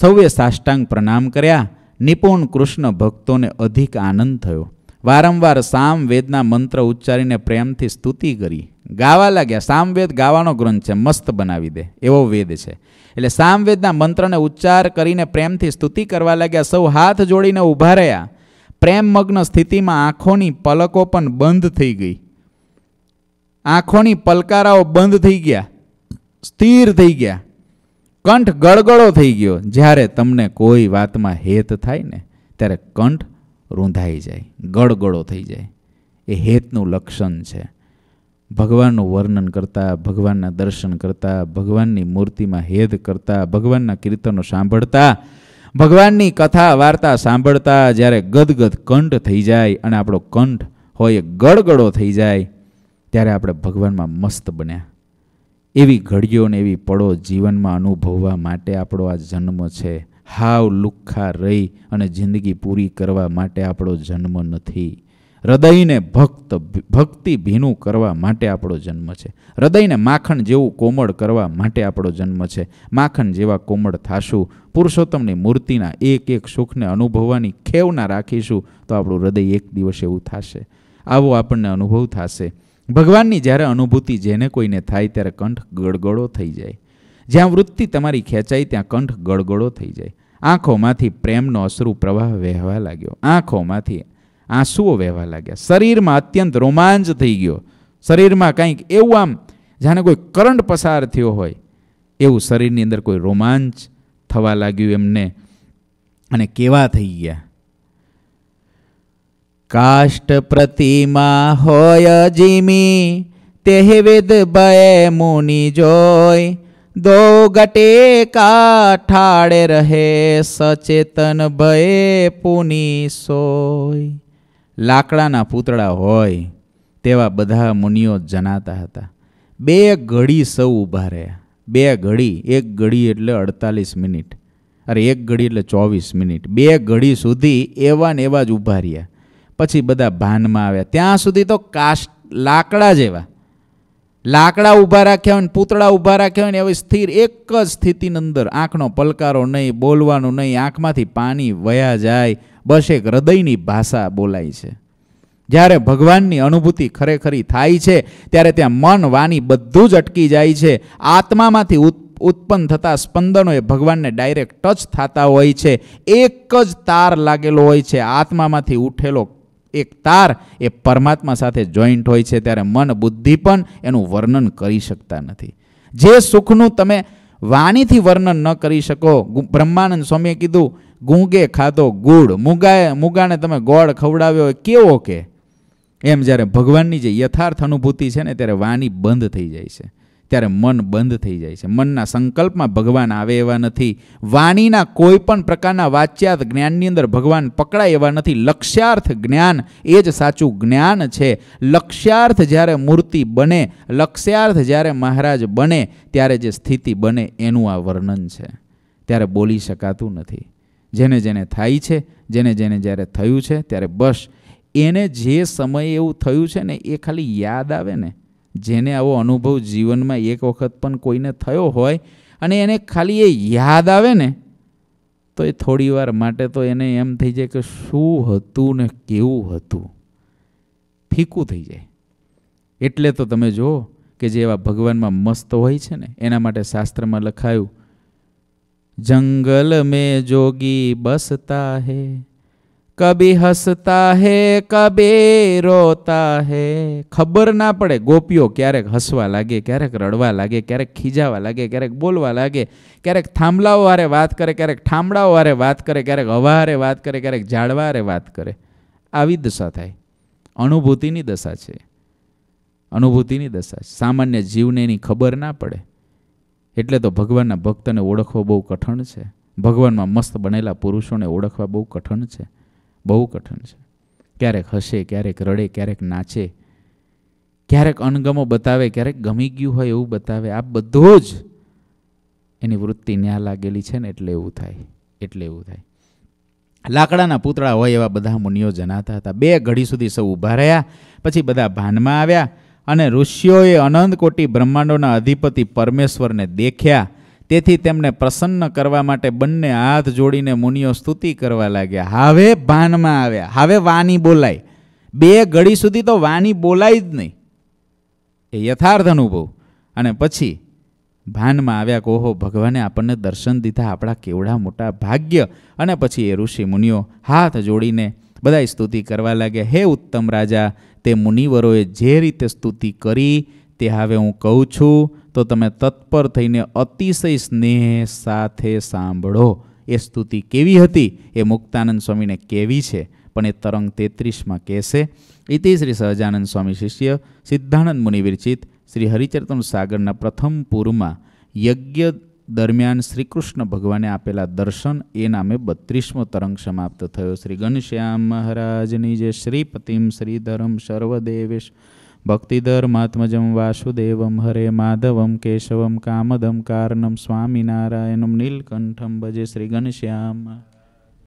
સૌએ સાષ્ટાંગ પ્રણામ કર્યા નિપુણ કૃષ્ણ ભક્તોને અધિક આનંદ થયો વારંવાર સામવેદના મંત્ર ઉચ્ચારીને પ્રેમથી સ્તુતિ કરી ગાવા લાગ્યા સામવેદ ગાવાનો ગ્રંથ છે મસ્ત બનાવી દે એવો વેદ છે એટલે સામવેદના મંત્રને ઉચ્ચાર કરીને પ્રેમથી સ્તુતિ કરવા લાગ્યા સૌ હાથ જોડીને ઊભા રહ્યા પ્રેમમગ્ન સ્થિતિમાં આંખોની પલકો પણ બંધ થઈ ગઈ આંખોની પલકારાઓ બંધ થઈ ગયા સ્થિર થઈ ગયા કંઠ ગળગળો થઈ ગયો જ્યારે તમને કોઈ વાતમાં હેત થાય ને ત્યારે કંઠ રૂંધાઈ જાય ગળગળો થઈ જાય એ હેતનું લક્ષણ છે ભગવાનનું વર્ણન કરતાં ભગવાનના દર્શન કરતાં ભગવાનની મૂર્તિમાં હેદ કરતાં ભગવાનના કીર્તનો સાંભળતા ભગવાનની કથા વાર્તા સાંભળતા જ્યારે ગદગદ કંઠ થઈ જાય અને આપણો કંઠ હોય ગળગળો થઈ જાય ત્યારે આપણે ભગવાનમાં મસ્ત બન્યા એવી ઘડીઓને એવી પળો જીવનમાં અનુભવવા માટે આપણો આ જન્મ છે હાવ લુખ્ખા રહી અને જિંદગી પૂરી કરવા માટે આપણો જન્મ નથી હૃદયને ભક્ત ભક્તિ ભીનું કરવા માટે આપણો જન્મ છે હૃદયને માખણ જેવું કોમળ કરવા માટે આપણો જન્મ છે માખણ જેવા કોમળ થાશું પુરુષોત્તમની મૂર્તિના એક એક સુખને અનુભવવાની ખેવના રાખીશું તો આપણું હૃદય એક દિવસ એવું થશે આવો આપણને અનુભવ થશે ભગવાનની જ્યારે અનુભૂતિ જેને કોઈને થાય ત્યારે કંઠ ગળગળો થઈ જાય જ્યાં વૃત્તિ તમારી ખેંચાય ત્યાં કંઠ ગળગળો થઈ જાય આંખોમાંથી પ્રેમનો અશ્રુ પ્રવાહ વહેવા લાગ્યો આંખોમાંથી આંસુઓ વહેવા લાગ્યા શરીરમાં અત્યંત રોમાંચ થઈ ગયો શરીરમાં કંઈક એવું આમ જાણે કોઈ કરંટ પસાર થયો હોય એવું શરીરની અંદર કોઈ રોમાંચ થવા લાગ્યું એમને અને કેવા થઈ ગયા કાષ્ટ પ્રતિમા હોય જીમી તે વેદ ભય મુનિ જોય दो गटे का ठाड़े રહે સચેતન ભય પુની સોય લાકડાના પૂતળા હોય તેવા બધા મુનિઓ જનાતા હતા બે ઘડી સૌ ઊભા રહ્યા બે ઘડી એક ઘડી એટલે અડતાલીસ મિનિટ અરે એક ઘડી એટલે ચોવીસ મિનિટ બે ઘડી સુધી એવા ને એવા જ ઊભા રહ્યા પછી બધા ભાનમાં આવ્યા ત્યાં સુધી તો કાસ્ટ લાકડા જેવા લાકડા ઊભા રાખ્યા હોય ને પૂતળા ઊભા રાખ્યા હોય ને હવે સ્થિર એક જ સ્થિતિની અંદર આંખનો પલકારો નહીં બોલવાનું નહીં આંખમાંથી પાણી વયા જાય બસ એક હૃદયની ભાષા બોલાય છે જ્યારે ભગવાનની અનુભૂતિ ખરેખરી થાય છે ત્યારે ત્યાં મન વાણી બધું જ અટકી જાય છે આત્મામાંથી ઉત્પન્ન થતા સ્પંદનો એ ભગવાનને ડાયરેક્ટ ટચ થતા હોય છે એક જ તાર લાગેલો હોય છે આત્મામાંથી ઉઠેલો એક તાર એ પરમાત્મા સાથે જોઈન્ટ હોય છે ત્યારે મન બુદ્ધિ પણ એનું વર્ણન કરી શકતા નથી જે સુખનું તમે વાણીથી વર્ણન ન કરી શકો બ્રહ્માનંદ સ્વામીએ કીધું ગૂંગે ખાધો ગુડ મુગાએ મુગાને તમે ગોળ ખવડાવ્યો કેવો કે એમ જ્યારે ભગવાનની જે યથાર્થ અનુભૂતિ છે ને ત્યારે વાણી બંધ થઈ જાય છે ત્યારે મન બંધ થઈ જાય છે મનના સંકલ્પમાં ભગવાન આવે એવા નથી વાણીના કોઈ પણ પ્રકારના વાચ્યાર્થ જ્ઞાનની અંદર ભગવાન પકડાય એવા નથી લક્ષ્યાર્થ જ્ઞાન એ જ સાચું જ્ઞાન છે લક્ષ્યાર્થ જ્યારે મૂર્તિ બને લક્ષ્યાર્થ જ્યારે મહારાજ બને ત્યારે જે સ્થિતિ બને એનું આ વર્ણન છે ત્યારે બોલી શકાતું નથી જેને જેને થાય છે જેને જેને જ્યારે થયું છે ત્યારે બસ એને જે સમયે એવું થયું છે ને એ ખાલી યાદ આવે ને જેને આવો અનુભવ જીવનમાં એક વખત પણ કોઈને થયો હોય અને એને ખાલી એ યાદ આવે ને તો એ થોડીવાર માટે તો એને એમ થઈ જાય કે શું હતું ને કેવું હતું ફીકું થઈ જાય એટલે તો તમે જુઓ કે જે એવા ભગવાનમાં મસ્ત હોય છે ને એના માટે શાસ્ત્રમાં લખાયું જંગલ મેં જોગી બસતા હે કભી હસતા હે કભી રોતા હે ખબર ના પડે ગોપીઓ ક્યારેક હસવા લાગે ક્યારેક રડવા લાગે ક્યારેક ખીજાવા લાગે ક્યારેક બોલવા લાગે ક્યારેક થાંભલાઓ વારે વાત કરે ક્યારેક ઠામડાઓ વારે વાત કરે ક્યારેક અવારે વાત કરે ક્યારેક ઝાડવારે વાત કરે આવી દશા થાય અનુભૂતિની દશા છે અનુભૂતિની દશા છે સામાન્ય જીવને એની ખબર ના પડે એટલે તો ભગવાનના ભક્તને ઓળખવો બહુ કઠણ છે ભગવાનમાં મસ્ત બનેલા પુરુષોને ઓળખવા બહુ કઠણ છે બહુ કઠણ છે ક્યારેક હસે ક્યારેક રડે ક્યારેક નાચે ક્યારેક અણગમો બતાવે ક્યારેક ગમી ગયું હોય એવું બતાવે આ બધો જ એની વૃત્તિ ન્યા લાગેલી છે ને એટલે એવું થાય એટલે એવું થાય લાકડાના પૂતળા હોય એવા બધા મુનિઓ જનાતા હતા બે ઘડી સુધી સૌ ઊભા રહ્યા પછી બધા ભાનમાં આવ્યા અને ઋષિઓએ અનંત કોટી બ્રહ્માંડોના અધિપતિ પરમેશ્વરને દેખ્યા તેથી તેમને પ્રસન્ન કરવા માટે બંને હાથ જોડીને મુનિઓ સ્તુતિ કરવા લાગ્યા હવે ભાનમાં આવ્યા હવે વાની બોલાય બે ઘડી સુધી તો વાની બોલાય જ નહીં એ યથાર્થ અનુભવ અને પછી ભાનમાં આવ્યા કોહો ભગવાને આપણને દર્શન દીધા આપણા કેવડા મોટા ભાગ્ય અને પછી એ ઋષિ મુનિઓ હાથ જોડીને બધા સ્તુતિ કરવા લાગ્યા હે ઉત્તમ રાજા તે મુનિવરોએ જે રીતે સ્તુતિ કરી તે હવે હું કહું છું તો તમે તત્પર થઈને અતિશય સ્નેહ સાથે સાંભળો એ સ્તુતિ કેવી હતી એ મુક્તાનંદ સ્વામીને કેવી છે પણ એ તરંગ તેત્રીસમાં કહેશે ઇતિ શ્રી સહજાનંદ સ્વામી શિષ્ય સિદ્ધાનંદ મુનિ વિરચિત શ્રી હરિચરતન સાગરના પ્રથમ પૂરમાં યજ્ઞ દરમિયાન શ્રીકૃષ્ણ ભગવાને આપેલા દર્શન એ નામે બત્રીસમો તરંગ સમાપ્ત થયો શ્રી ઘનશ્યામ મહારાજની જે શ્રીપતિમ શ્રીધરમ સર્વદેવેશ ભક્તિદર્માત્મજમ વાસુદેવમ હરે માધવમ કેશવમ કામદમ કારણમ સ્વામિનારાયણમ નીલકંઠમ ભજે શ્રી ઘનશ્યામ